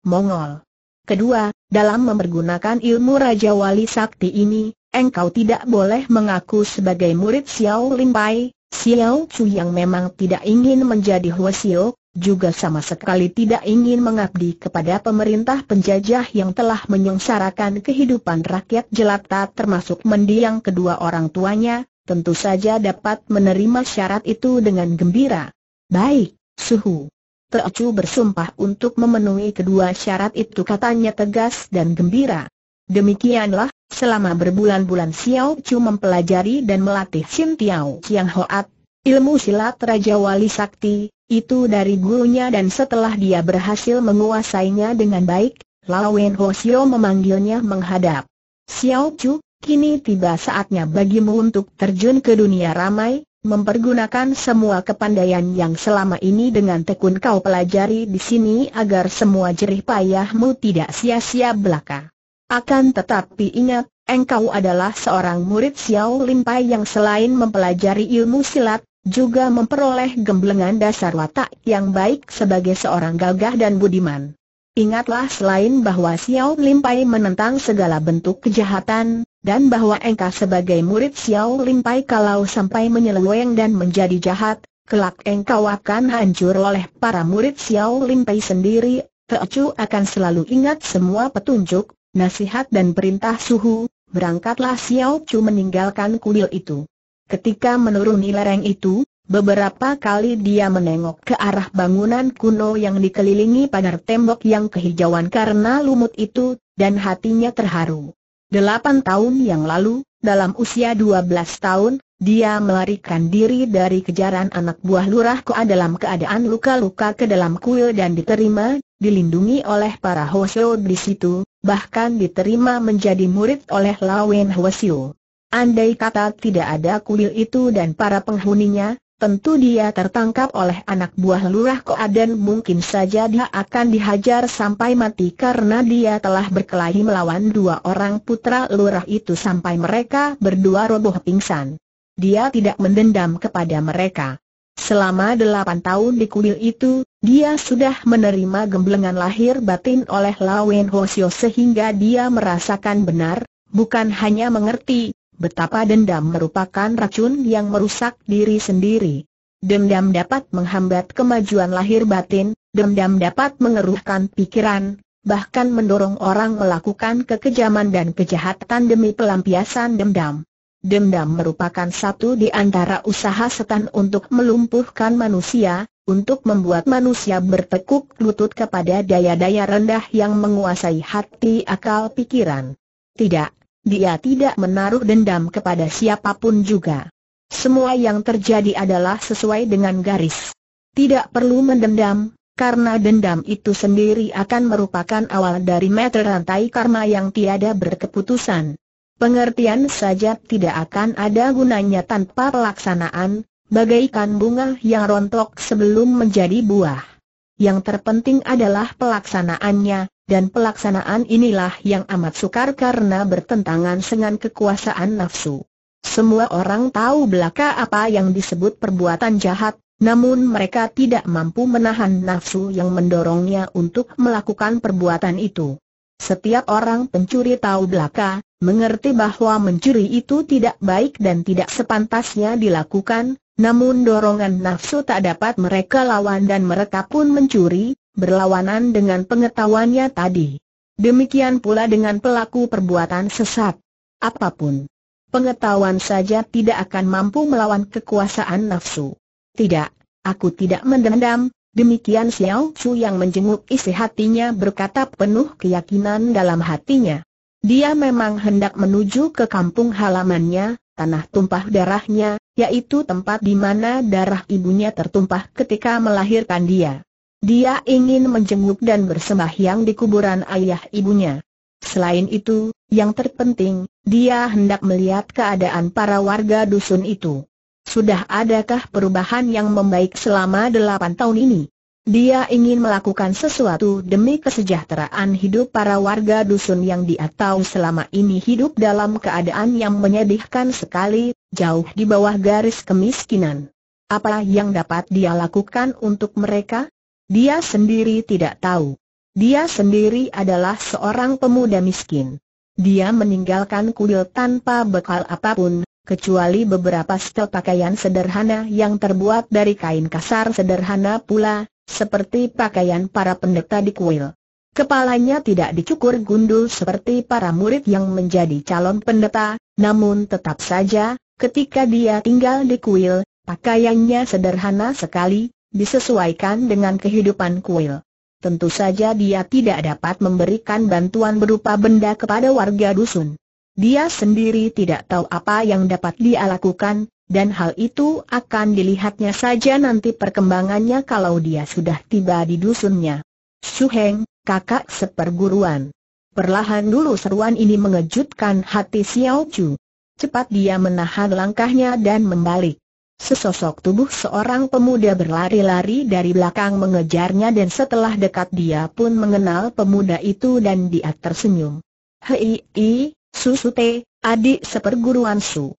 Mongol. Kedua, dalam mempergunakan ilmu Raja Wali Sakti ini, engkau tidak boleh mengaku sebagai murid Xiao Limpai, Xiao Chu yang memang tidak ingin menjadi Huo Xiao, juga sama sekali tidak ingin mengabdi kepada pemerintah penjajah yang telah menyengsarakan kehidupan rakyat jelata termasuk mendiang kedua orang tuanya, tentu saja dapat menerima syarat itu dengan gembira. Baik, suhu. Teocu bersumpah untuk memenuhi kedua syarat itu katanya tegas dan gembira. Demikianlah, selama berbulan-bulan Xiao Chu mempelajari dan melatih Xin Tiao Chiang Hoat, ilmu silat Raja Wali Sakti, itu dari gurunya dan setelah dia berhasil menguasainya dengan baik, Lao Ho Xiao memanggilnya menghadap. Xiao Chu, kini tiba saatnya bagimu untuk terjun ke dunia ramai, mempergunakan semua kepandaian yang selama ini dengan tekun kau pelajari di sini agar semua jerih payahmu tidak sia-sia belaka. Akan tetapi ingat, engkau adalah seorang murid Xiao Limpai yang selain mempelajari ilmu silat, juga memperoleh gemblengan dasar watak yang baik sebagai seorang gagah dan budiman. Ingatlah selain bahwa Xiao Limpai menentang segala bentuk kejahatan, dan bahwa Engkau sebagai murid Xiao Limpai kalau sampai menyeleweng dan menjadi jahat, kelak Engkau akan hancur oleh para murid Xiao Limpai sendiri. sendiri, Teocu akan selalu ingat semua petunjuk, nasihat dan perintah suhu, berangkatlah Xiao Chu meninggalkan kuil itu. Ketika menuruni lereng itu, beberapa kali dia menengok ke arah bangunan kuno yang dikelilingi pagar tembok yang kehijauan karena lumut itu, dan hatinya terharu. Delapan tahun yang lalu, dalam usia 12 tahun, dia melarikan diri dari kejaran anak buah lurah Koa dalam keadaan luka-luka ke dalam kuil dan diterima, dilindungi oleh para Hoseo di situ, bahkan diterima menjadi murid oleh Lawen hoseo. Andai kata tidak ada kuil itu dan para penghuninya, tentu dia tertangkap oleh anak buah lurah Koa dan mungkin saja dia akan dihajar sampai mati karena dia telah berkelahi melawan dua orang putra lurah itu sampai mereka berdua roboh pingsan. Dia tidak mendendam kepada mereka. Selama delapan tahun di kuil itu, dia sudah menerima gemblengan lahir batin oleh Lawen Hosio sehingga dia merasakan benar, bukan hanya mengerti, Betapa dendam merupakan racun yang merusak diri sendiri. Dendam dapat menghambat kemajuan lahir batin, dendam dapat mengeruhkan pikiran, bahkan mendorong orang melakukan kekejaman dan kejahatan demi pelampiasan dendam. Dendam merupakan satu di antara usaha setan untuk melumpuhkan manusia, untuk membuat manusia bertekuk lutut kepada daya-daya rendah yang menguasai hati akal pikiran. Tidak, dia tidak menaruh dendam kepada siapapun juga. Semua yang terjadi adalah sesuai dengan garis. Tidak perlu mendendam, karena dendam itu sendiri akan merupakan awal dari meter rantai karma yang tiada berkeputusan. Pengertian saja tidak akan ada gunanya tanpa pelaksanaan, bagaikan bunga yang rontok sebelum menjadi buah yang terpenting adalah pelaksanaannya, dan pelaksanaan inilah yang amat sukar karena bertentangan dengan kekuasaan nafsu. Semua orang tahu belaka apa yang disebut perbuatan jahat, namun mereka tidak mampu menahan nafsu yang mendorongnya untuk melakukan perbuatan itu. Setiap orang pencuri tahu belaka, mengerti bahwa mencuri itu tidak baik dan tidak sepantasnya dilakukan, namun dorongan nafsu tak dapat mereka lawan dan mereka pun mencuri, berlawanan dengan pengetahuannya tadi. Demikian pula dengan pelaku perbuatan sesat. Apapun pengetahuan saja tidak akan mampu melawan kekuasaan nafsu. Tidak, aku tidak mendendam, demikian Xiao Chu yang menjenguk isi hatinya berkata penuh keyakinan dalam hatinya. Dia memang hendak menuju ke kampung halamannya, tanah tumpah darahnya, yaitu tempat di mana darah ibunya tertumpah ketika melahirkan dia. Dia ingin menjenguk dan bersembahyang di kuburan ayah ibunya. Selain itu, yang terpenting, dia hendak melihat keadaan para warga dusun itu. Sudah adakah perubahan yang membaik selama delapan tahun ini? Dia ingin melakukan sesuatu demi kesejahteraan hidup para warga dusun yang dia tahu selama ini hidup dalam keadaan yang menyedihkan sekali, jauh di bawah garis kemiskinan. Apa yang dapat dia lakukan untuk mereka? Dia sendiri tidak tahu. Dia sendiri adalah seorang pemuda miskin. Dia meninggalkan kuil tanpa bekal apapun, kecuali beberapa setel pakaian sederhana yang terbuat dari kain kasar sederhana pula, seperti pakaian para pendeta di kuil. Kepalanya tidak dicukur gundul seperti para murid yang menjadi calon pendeta, namun tetap saja, ketika dia tinggal di kuil, pakaiannya sederhana sekali, disesuaikan dengan kehidupan kuil. Tentu saja dia tidak dapat memberikan bantuan berupa benda kepada warga dusun. Dia sendiri tidak tahu apa yang dapat dia lakukan, dan hal itu akan dilihatnya saja nanti perkembangannya kalau dia sudah tiba di dusunnya. Su Heng, kakak seperguruan. Perlahan dulu seruan ini mengejutkan hati Xiao Chu. Cepat dia menahan langkahnya dan membalik. Sesosok tubuh seorang pemuda berlari-lari dari belakang mengejarnya dan setelah dekat dia pun mengenal pemuda itu dan dia tersenyum. Hei, Su Su Te, adik seperguruan Su.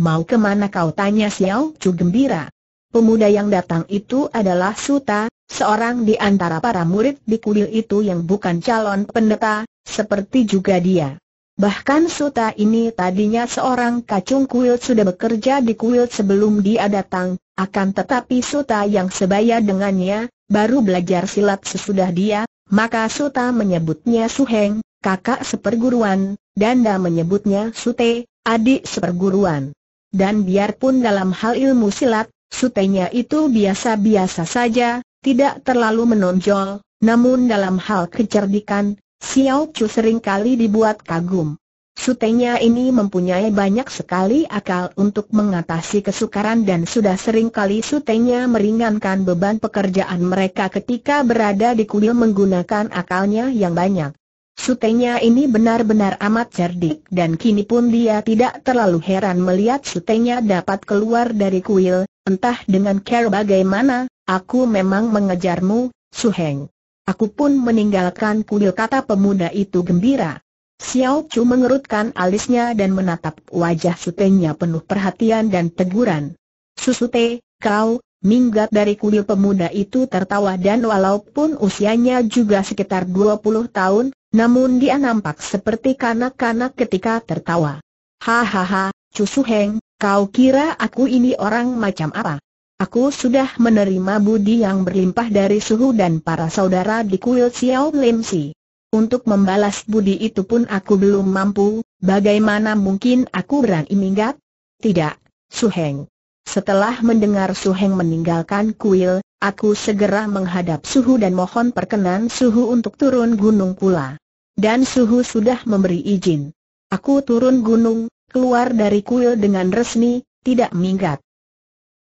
Mau kemana kau tanya Xiao Chu gembira. Pemuda yang datang itu adalah Suta, seorang di antara para murid di kuil itu yang bukan calon pendeta, seperti juga dia. Bahkan Suta ini tadinya seorang kacung kuil sudah bekerja di kuil sebelum dia datang, akan tetapi Suta yang sebaya dengannya, baru belajar silat sesudah dia, maka Suta menyebutnya Suheng, kakak seperguruan, dan Danda menyebutnya Sute, adik seperguruan dan biarpun dalam hal ilmu silat, sutenya itu biasa-biasa saja, tidak terlalu menonjol, namun dalam hal kecerdikan, Xiao Chu sering kali dibuat kagum. Sutenya ini mempunyai banyak sekali akal untuk mengatasi kesukaran dan sudah sering kali sutenya meringankan beban pekerjaan mereka ketika berada di kuil menggunakan akalnya yang banyak. Sutenya ini benar-benar amat cerdik dan kini pun dia tidak terlalu heran melihat Sutenya dapat keluar dari kuil, entah dengan care bagaimana, aku memang mengejarmu, Suheng. Aku pun meninggalkan kuil kata pemuda itu gembira. Xiao Chu mengerutkan alisnya dan menatap wajah Sutenya penuh perhatian dan teguran. Susute, kau, Minggat dari kuil pemuda itu tertawa dan walaupun usianya juga sekitar 20 tahun, namun dia nampak seperti kanak-kanak ketika tertawa. Hahaha, Cusu Heng, kau kira aku ini orang macam apa? Aku sudah menerima budi yang berlimpah dari suhu dan para saudara di kuil Xiao Lim Si. Untuk membalas budi itu pun aku belum mampu, bagaimana mungkin aku berani minggat? Tidak, Suheng, setelah mendengar Suheng meninggalkan kuil, aku segera menghadap Suhu dan mohon perkenan Suhu untuk turun gunung pula. Dan Suhu sudah memberi izin. Aku turun gunung, keluar dari kuil dengan resmi, tidak minggat.